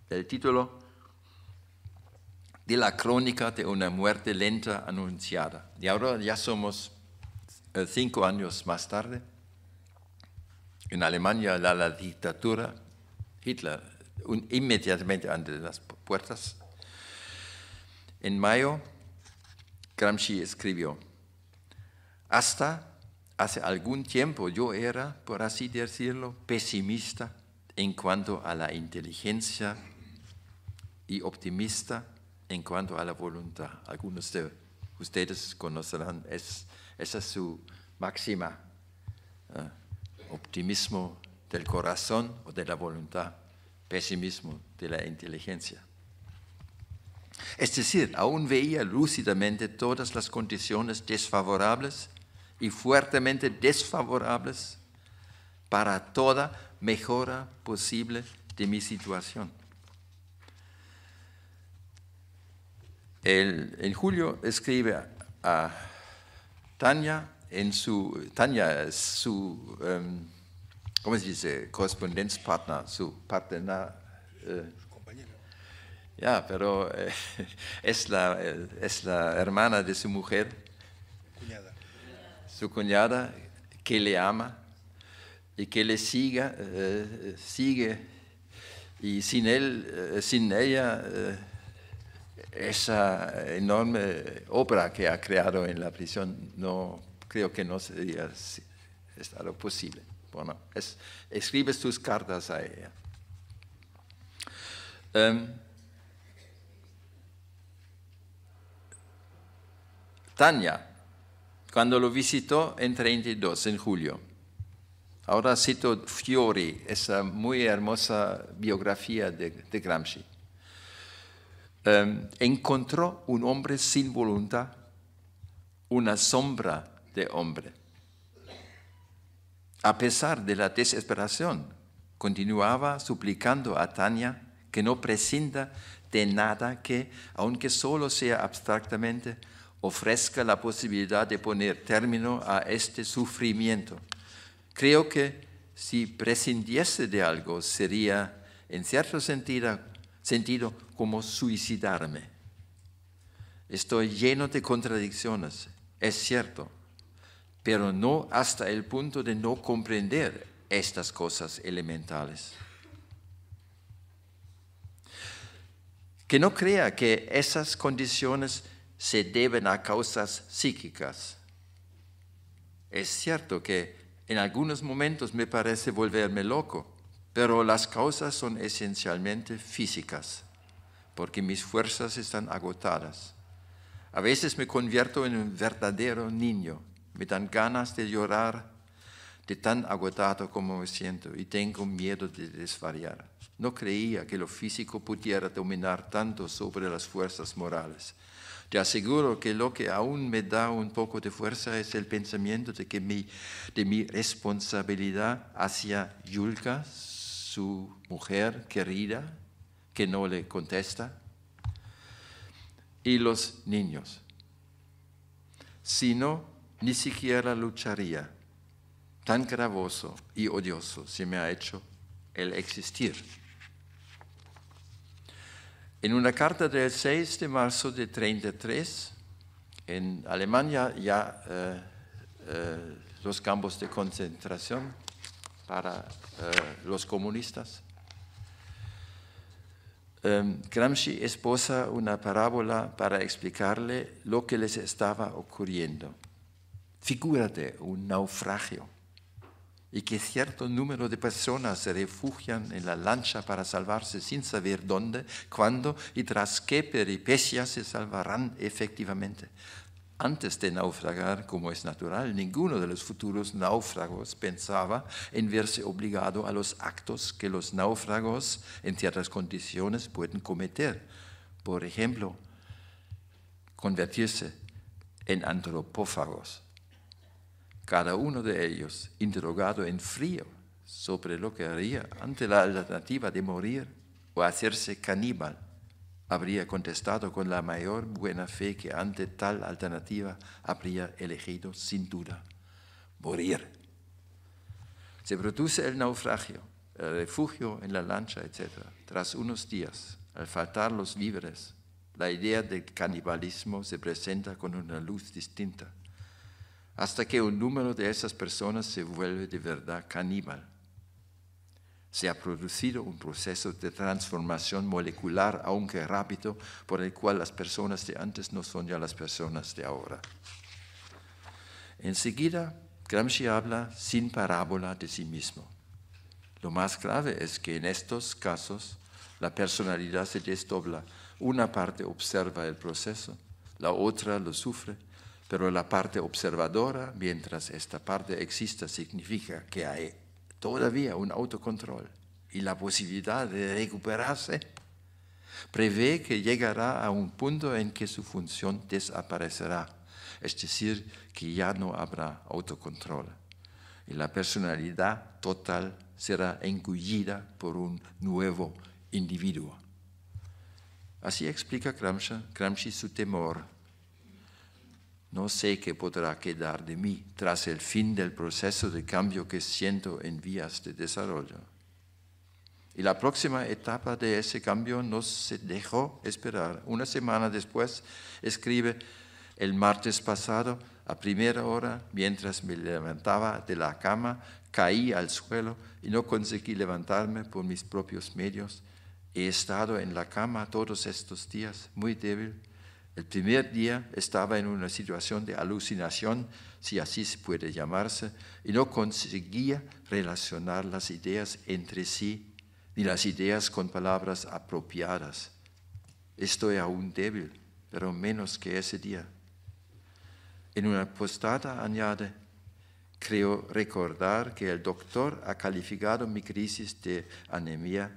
[SPEAKER 2] El título de la crónica de una muerte lenta anunciada. Y ahora ya somos eh, cinco años más tarde. En Alemania la, dictadura, Hitler, inmediatamente ante las puertas. En mayo, Gramsci escribió, hasta hace algún tiempo yo era, por así decirlo, pesimista en cuanto a la inteligencia y optimista en cuanto a la voluntad. Algunos de ustedes conocerán, es, esa es su máxima, eh, optimismo del corazón o de la voluntad, pesimismo de la inteligencia. Es decir, aún veía lúcidamente todas las condiciones desfavorables y fuertemente desfavorables para toda mejora posible de mi situación. el, en julio escribe a Tania, en su, Tania es su, um, ¿cómo se dice? partner su partner. Eh, ya, pero eh, es, la, eh, es la hermana de su mujer, cuñada. su cuñada, que le ama y que le siga, eh, sigue. Y sin él, sin ella, esa enorme obra que ha creado en la prisión no creo que no sería estado posible. Bueno, es, escribe sus cartas a ella. Em, Tania, cuando lo visitó en 32, en julio. Ahora cito Fiori, esa muy hermosa biografía de, de Gramsci. Em, encontró un hombre sin voluntad, una sombra de hombre. A pesar de la desesperación, continuaba suplicando a Tania que no prescinda de nada que, aunque solo sea abstractamente, ofrezca la posibilidad de poner término a este sufrimiento. Creo que si prescindiese de algo sería, en cierto sentido, sentido como suicidarme. Estoy lleno de contradicciones, es cierto, pero no hasta el punto de no comprender estas cosas elementales. Que no crea que esas condiciones se deben a causas psíquicas. Es cierto que en algunos momentos me parece volverme loco pero las causas son esencialmente físicas, porque mis fuerzas están agotadas. A veces me convierto en un verdadero niño, me dan ganas de llorar de tan agotado como me siento y tengo miedo de desvariar. No creía que lo físico pudiera dominar tanto sobre las fuerzas morales. Te aseguro que lo que aún me da un poco de fuerza es el pensamiento de que mi, de mi responsabilidad hacia Yulgas, su mujer querida que no le contesta, y los niños. Si no, ni siquiera lucharía. Tan gravoso y odioso se me ha hecho el existir. En una carta del 6 de marzo de 1933, en Alemania ya eh, eh, los campos de concentración para eh, los comunistas. Em, Gramsci esposa una parábola para explicarle lo que les estaba ocurriendo. Figúrate un naufragio y que cierto número de personas se refugian en la lancha para salvarse sin saber dónde, cuándo y tras qué peripecias se salvarán efectivamente antes de naufragar, como es natural, ninguno de los futuros náufragos pensaba en verse obligado a los actos que los náufragos en ciertas condiciones pueden cometer. Por ejemplo, convertirse en antropófagos. Cada uno de ellos interrogado en frío sobre lo que haría ante la alternativa de morir o hacerse caníbal habría contestado con la mayor buena fe que ante tal alternativa habría elegido sin duda, morir. Se produce el naufragio, el refugio en la lancha, etc. Tras unos días, al faltar los víveres, la idea del canibalismo se presenta con una luz distinta, hasta que un número de esas personas se vuelve de verdad caníbal se ha producido un proceso de transformación molecular, aunque rápido, por el cual las personas de antes no son ya las personas de ahora. Enseguida, Gramsci habla sin parábola de sí mismo. Lo más grave es que en estos casos la personalidad se desdobla. Una parte observa el proceso, la otra lo sufre, pero la parte observadora, mientras esta parte exista, significa que hay todavía un autocontrol y la posibilidad de recuperarse, prevé que llegará a un punto en que su función desaparecerá, es decir, que ya no habrá autocontrol y la personalidad total será engullida por un nuevo individuo. Así explica Gramsci, su temor no sé qué podrá quedar de mí tras el fin del proceso de cambio que siento en vías de desarrollo. Y la próxima etapa de ese cambio no se dejó esperar. Una semana después escribe, el martes pasado, a primera hora, mientras me levantaba de la cama, caí al suelo y no conseguí levantarme por mis propios medios. He estado en la cama todos estos días, muy débil el primer día estaba en una situación de alucinación, si así se puede llamarse, y no conseguía relacionar las ideas entre sí, ni las ideas con palabras apropiadas. Estoy aún débil, pero menos que ese día. En una postada añade, creo recordar que el doctor ha calificado mi crisis de anemia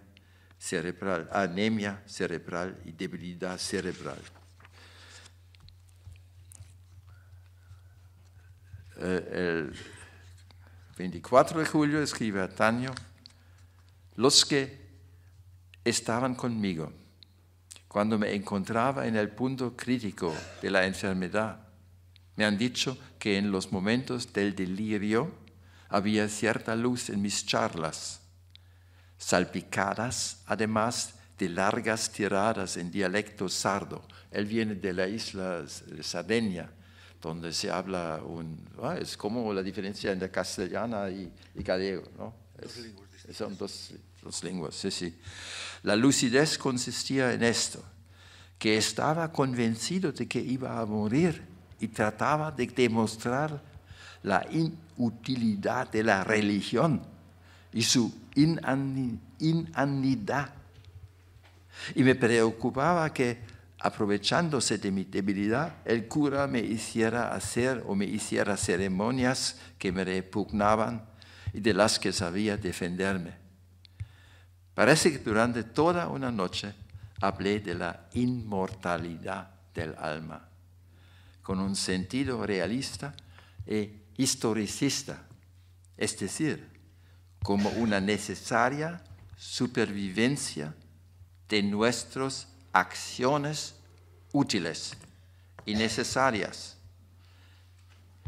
[SPEAKER 2] cerebral, anemia cerebral y debilidad cerebral. Eh, el 24 de julio escribe a los que estaban conmigo cuando me encontraba en el punto crítico de la enfermedad, me han dicho que en los momentos del delirio había cierta luz en mis charlas, salpicadas además de largas tiradas en dialecto sardo. Él viene de la isla de Sardenia donde se habla un... Ah, es como la diferencia entre castellana y, gallego, ¿no? son dos, dos lenguas, sí, sí. La lucidez consistía en esto, que estaba convencido de que iba a morir y trataba de demostrar la inutilidad de la religión y su inanidad. Y me preocupaba que aprovechándose de mi debilidad, el cura me hiciera hacer o me hiciera ceremonias que me repugnaban y de las que sabía defenderme. Parece que durante toda una noche hablé de la inmortalidad del alma, con un sentido realista e historicista, es decir, como una necesaria supervivencia de nuestros acciones útiles y necesarias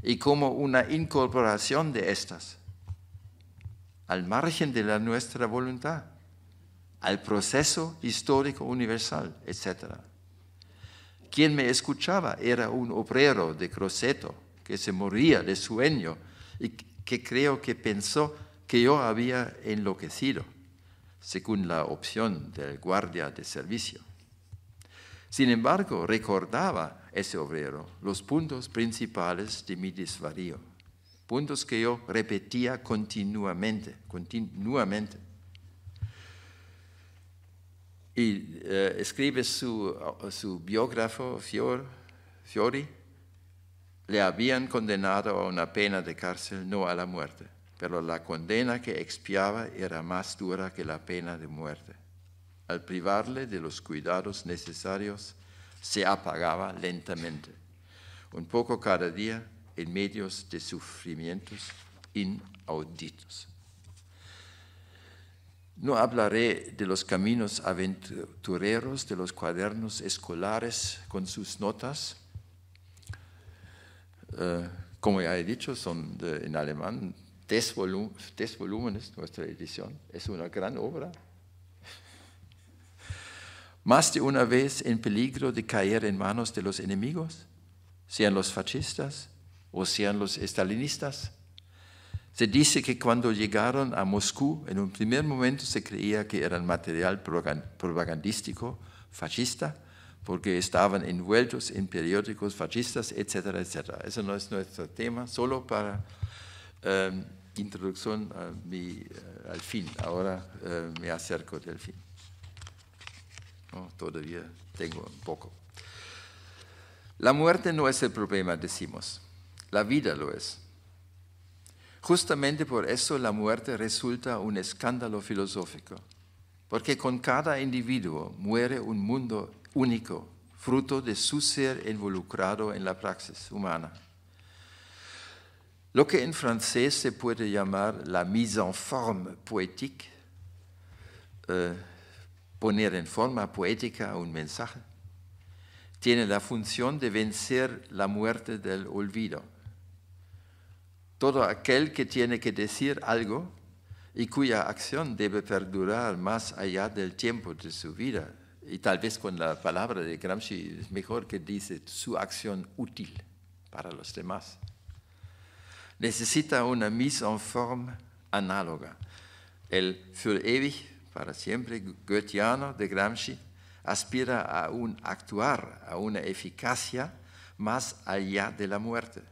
[SPEAKER 2] y como una incorporación de estas, al margen de la nuestra voluntad, al proceso histórico universal, etc. Quien me escuchaba era un obrero de Croceto que se moría de sueño y que creo que pensó que yo había enloquecido, según la opción del guardia de servicio. Sin embargo, recordaba ese obrero los puntos principales de mi desvarío, puntos que yo repetía continuamente, continuamente. Y eh, escribe su, biógrafo, Fiori, le habían condenado a una pena de cárcel, no a la muerte, pero la condena que expiaba era más dura que la pena de muerte al privarle de los cuidados necesarios, se apagaba lentamente, un poco cada día en medios de sufrimientos inauditos. No hablaré de los caminos aventureros de los cuadernos escolares con sus notas. Eh, como ya he dicho, son en alemán, tres volúmenes nuestra edición. Es una gran obra, más de una vez en peligro de caer en manos de los enemigos, sean los fascistas o sean los estalinistas. Se dice que cuando llegaron a Moscú, en un primer momento se creía que eran material propagandístico fascista, porque estaban envueltos en periódicos fascistas, etcétera, etcétera. Eso no es nuestro tema, solo para eh, introducción eh, al fin. Ahora eh, me acerco del fin. Todavía tengo un poco. La muerte no es el problema, decimos. La vida lo es. Justamente por eso la muerte resulta un escándalo filosófico, porque con cada individuo muere un mundo único, fruto de su ser involucrado en la praxis humana. Lo que en francés se puede llamar la mise en forme poétique, eh, poner en forma poética un mensaje, tiene la función de vencer la muerte del olvido. Todo aquel que tiene que decir algo y cuya acción debe perdurar más allá del tiempo de su vida, y tal vez con la palabra de Gramsci es mejor que dice su acción útil para los demás, necesita una mise en forme análoga. El für ewig para siempre goetheano de Gramsci aspira a un actuar, a una eficacia más allá de la muerte.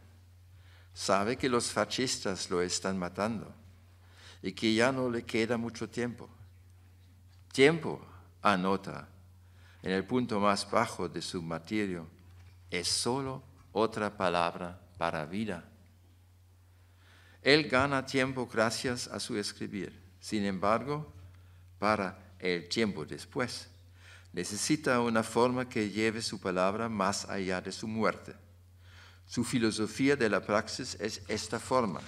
[SPEAKER 2] Sabe que los fascistas lo están matando y que ya no le queda mucho tiempo. Tiempo, anota, en el punto más bajo de su martirio, es solo otra palabra para vida. Él gana tiempo gracias a su escribir. Sin embargo, para el tiempo después, necesita una forma que lleve su palabra más allá de su muerte. Su filosofía de la praxis es esta forma,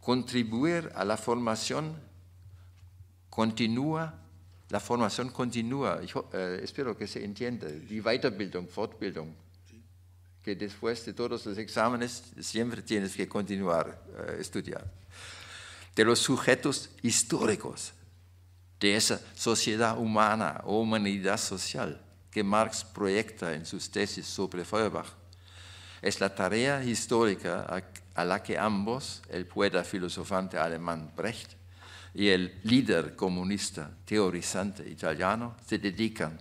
[SPEAKER 2] contribuir a la formación continua, la formación continúa, eh, espero que se entienda, die Weiterbildung, Fortbildung, que después de todos los exámenes siempre tienes que continuar estudiando, eh, estudiar. De los sujetos históricos de esa sociedad humana o humanidad social que Marx proyecta en sus tesis sobre Feuerbach. Es la tarea histórica a la que ambos, el poeta filosofante alemán Brecht y el líder comunista teorizante italiano, se dedican.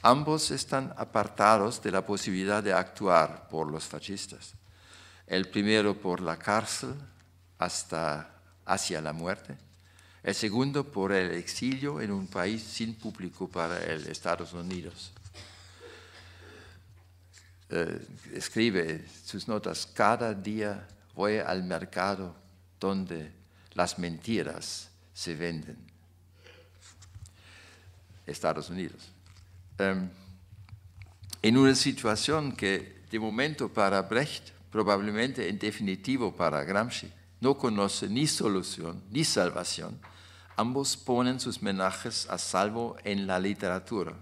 [SPEAKER 2] Ambos están apartados de la posibilidad de actuar por los fascistas. El primero por la cárcel hasta hacia la muerte el segundo por el exilio en un país sin público para el Estados Unidos. Eh, escribe sus notas, cada día voy al mercado donde las mentiras se venden. Estados Unidos. Em, en una situación que de momento para Brecht, probablemente en definitivo para Gramsci, no conoce ni solución ni salvación, Ambos ponen sus menajes a salvo en la literatura.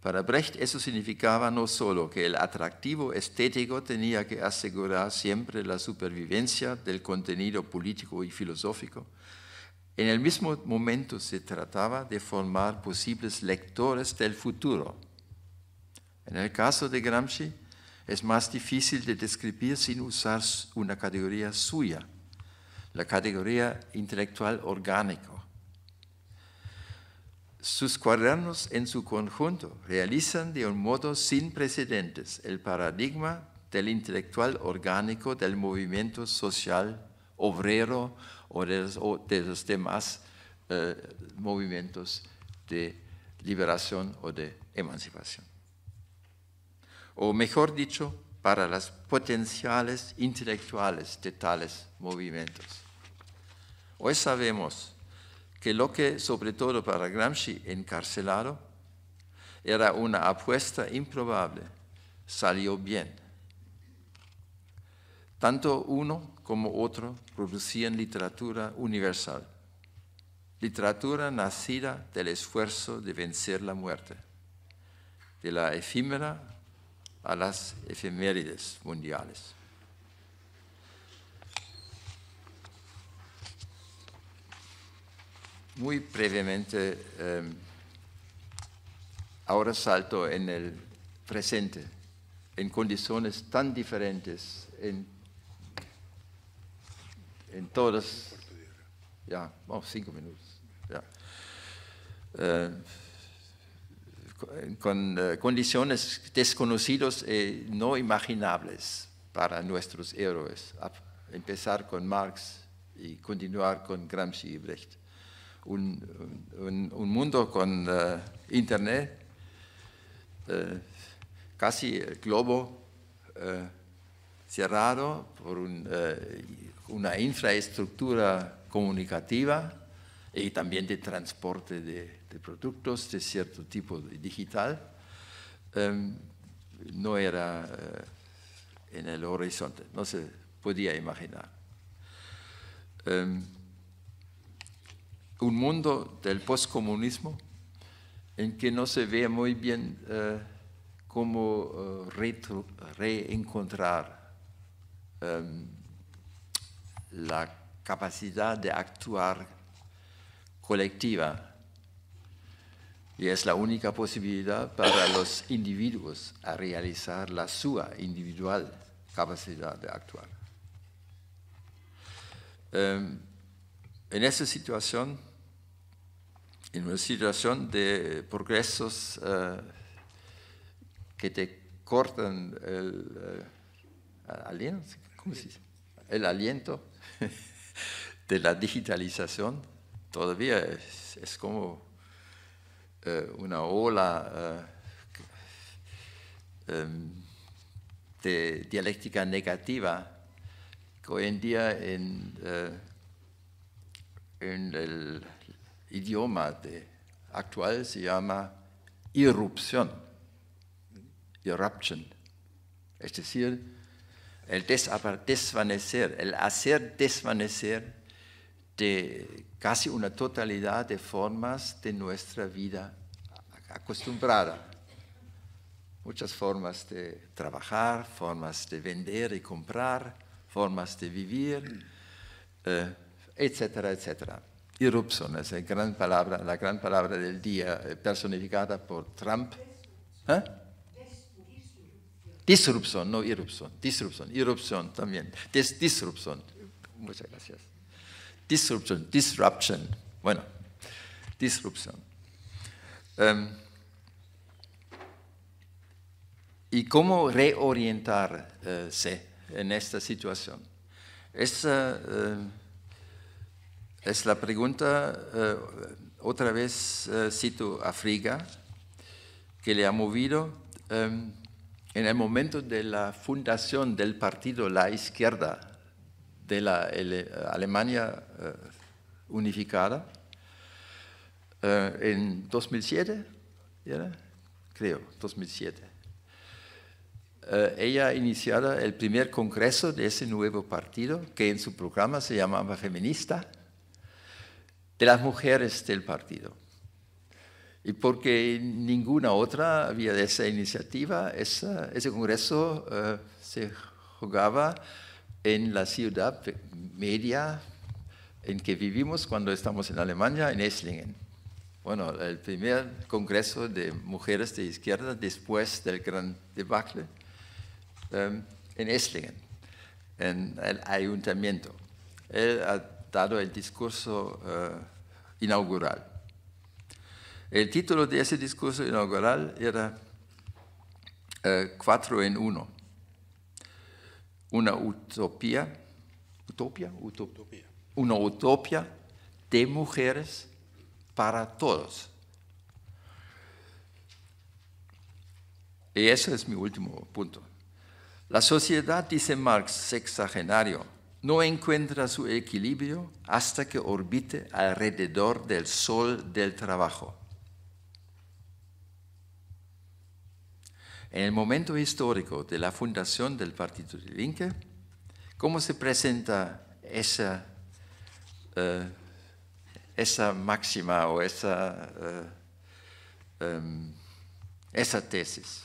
[SPEAKER 2] Para Brecht eso significaba no solo que el atractivo estético tenía que asegurar siempre la supervivencia del contenido político y filosófico, en el mismo momento se trataba de formar posibles lectores del futuro. En el caso de Gramsci es más difícil de describir sin usar una categoría suya la categoría intelectual orgánico. Sus cuadernos en su conjunto realizan de un modo sin precedentes el paradigma del intelectual orgánico del movimiento social obrero o de los, demás eh, movimientos de liberación o de emancipación. O mejor dicho, para las potenciales intelectuales de tales movimientos. Hoy sabemos que lo que, sobre todo para Gramsci encarcelado, era una apuesta improbable, salió bien. Tanto uno como otro producían literatura universal, literatura nacida del esfuerzo de vencer la muerte, de la efímera a las efemérides mundiales. Muy brevemente, em, ahora salto en el presente, en condiciones tan diferentes, en, todas... Ya, vamos, cinco minutos. Em, con eh, condiciones desconocidas y e no imaginables para nuestros héroes, empezar con Marx y continuar con Gramsci y Brecht un, mundo con eh, Internet, eh, casi el globo eh, cerrado por una infraestructura comunicativa y también de transporte de, productos de cierto tipo digital, no era en el horizonte, no se podía imaginar un mundo del postcomunismo en que no se ve muy bien eh, cómo eh, reencontrar em, la capacidad de actuar colectiva. Y es la única posibilidad para los individuos a realizar la suya individual capacidad de actuar. Em, en esa situación, en una situación de progresos eh, que te cortan el, eh, aliento, el aliento de la digitalización, todavía es, como eh, una ola em, de dialéctica negativa que hoy en día en, en el idioma actual se llama irrupción, eruption, es decir, el desvanecer, el hacer desvanecer de casi una totalidad de formas de nuestra vida acostumbrada. Muchas formas de trabajar, formas de vender y comprar, formas de vivir, eh, etcétera, etcétera. Irrupción es la gran palabra, la gran palabra del día eh, personificada por Trump. ¿Eh? Disrupción, no irrupción, disrupción, irrupción también, disrupción. Muchas gracias. Disrupción, disruption, bueno, disrupción. Em, ¿Y cómo reorientarse en esta situación? Esa eh, es la pregunta, eh, otra vez eh, cito a Friga, que le ha movido em, en el momento de la fundación del partido La Izquierda de la Alemania eh, unificada, en 2007, creo, 2007. ella iniciado el primer congreso de ese nuevo partido, que en su programa se llamaba Feminista, de las mujeres del partido. Y porque ninguna otra había de esa iniciativa, ese congreso eh, se jugaba en la ciudad media en que vivimos cuando estamos en Alemania, en Esslingen. Bueno, el primer congreso de mujeres de izquierda después del gran debacle eh, en Esslingen, en el ayuntamiento. Eh, dado el discurso eh, inaugural. El título de ese discurso inaugural era eh, Cuatro en Uno, una utopía, utopía, utopía, una utopía de mujeres para todos. Y ese es mi último punto. La sociedad, dice Marx, sexagenario, no encuentra su equilibrio hasta que orbite alrededor del sol del trabajo. En el momento histórico de la fundación del Partido de Linke, ¿cómo se presenta esa, eh, esa máxima o esa, eh, em, esa tesis?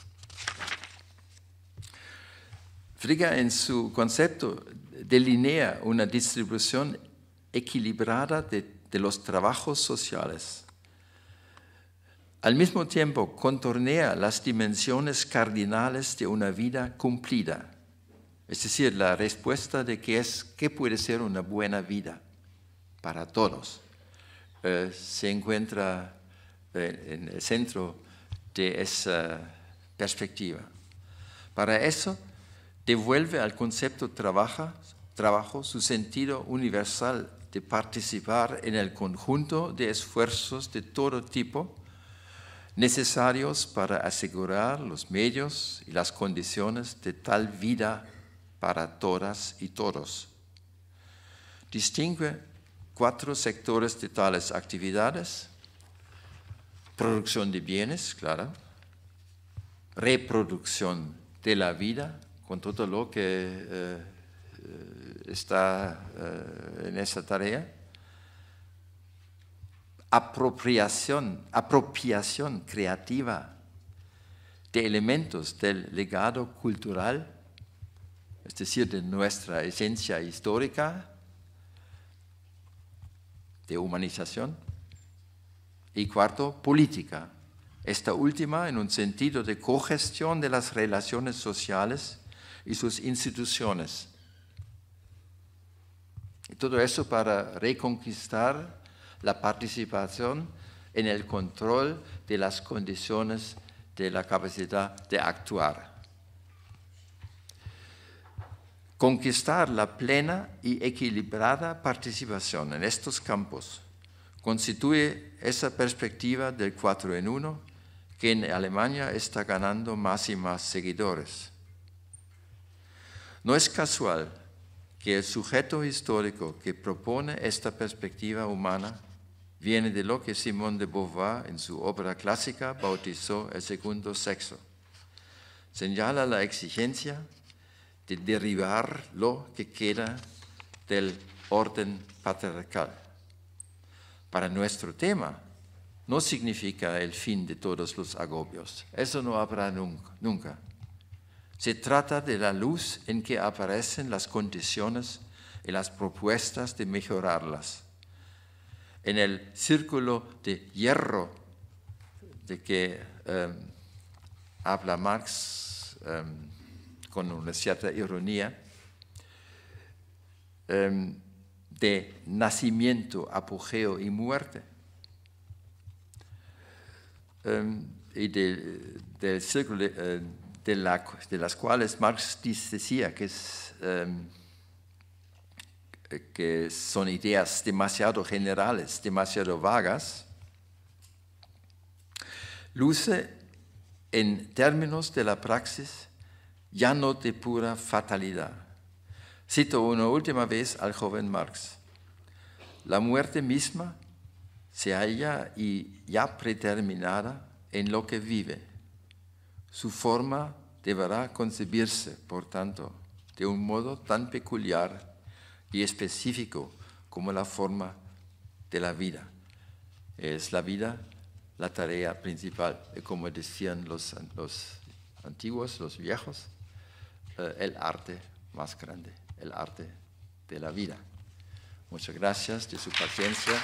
[SPEAKER 2] Frigga en su concepto delinea una distribución equilibrada de, los trabajos sociales. Al mismo tiempo, contornea las dimensiones cardinales de una vida cumplida, es decir, la respuesta de qué es, qué puede ser una buena vida para todos. Eh, se encuentra eh, en el centro de esa perspectiva. Para eso, devuelve al concepto trabajo su sentido universal de participar en el conjunto de esfuerzos de todo tipo necesarios para asegurar los medios y las condiciones de tal vida para todas y todos. Distingue cuatro sectores de tales actividades. Producción de bienes, claro. Reproducción de la vida con todo lo que eh, está eh, en esa tarea. apropiación creativa de elementos del legado cultural, es decir, de nuestra esencia histórica, de humanización. Y cuarto, política. Esta última en un sentido de cogestión de las relaciones sociales y sus instituciones. todo eso para reconquistar la participación en el control de las condiciones de la capacidad de actuar. Conquistar la plena y equilibrada participación en estos campos constituye esa perspectiva del 4 en uno que en Alemania está ganando más y más seguidores. No es casual que el sujeto histórico que propone esta perspectiva humana viene de lo que Simone de Beauvoir en su obra clásica bautizó el segundo sexo. Señala la exigencia de derivar lo que queda del orden patriarcal. Para nuestro tema, no significa el fin de todos los agobios. Eso no habrá nunca. nunca. Se trata de la luz en que aparecen las condiciones y las propuestas de mejorarlas. En el círculo de hierro de que em, habla Marx em, con una cierta ironía, em, de nacimiento, apogeo y muerte. y del círculo de, de, las cuales Marx decía em, que, son ideas demasiado generales, demasiado vagas, luce en términos de la praxis ya no de pura fatalidad. Cito una última vez al joven Marx. La muerte misma se halla y ya preterminada en lo que vive su forma deberá concebirse, por tanto, de un modo tan peculiar y específico como la forma de la vida. Es la vida la tarea principal, como decían los, los antiguos, los viejos, eh, el arte más grande, el arte de la vida. Muchas gracias de su paciencia.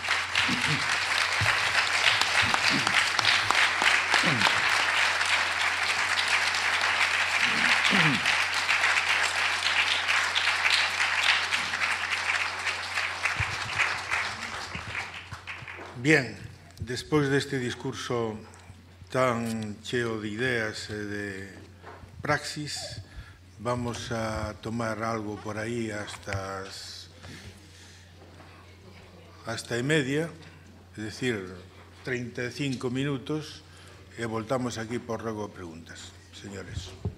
[SPEAKER 1] Bien, despois deste discurso tan cheo de ideas e de praxis, vamos a tomar algo por aí hasta as, hasta e media, é dicir, 35 minutos, e voltamos aquí por rogo preguntas, señores.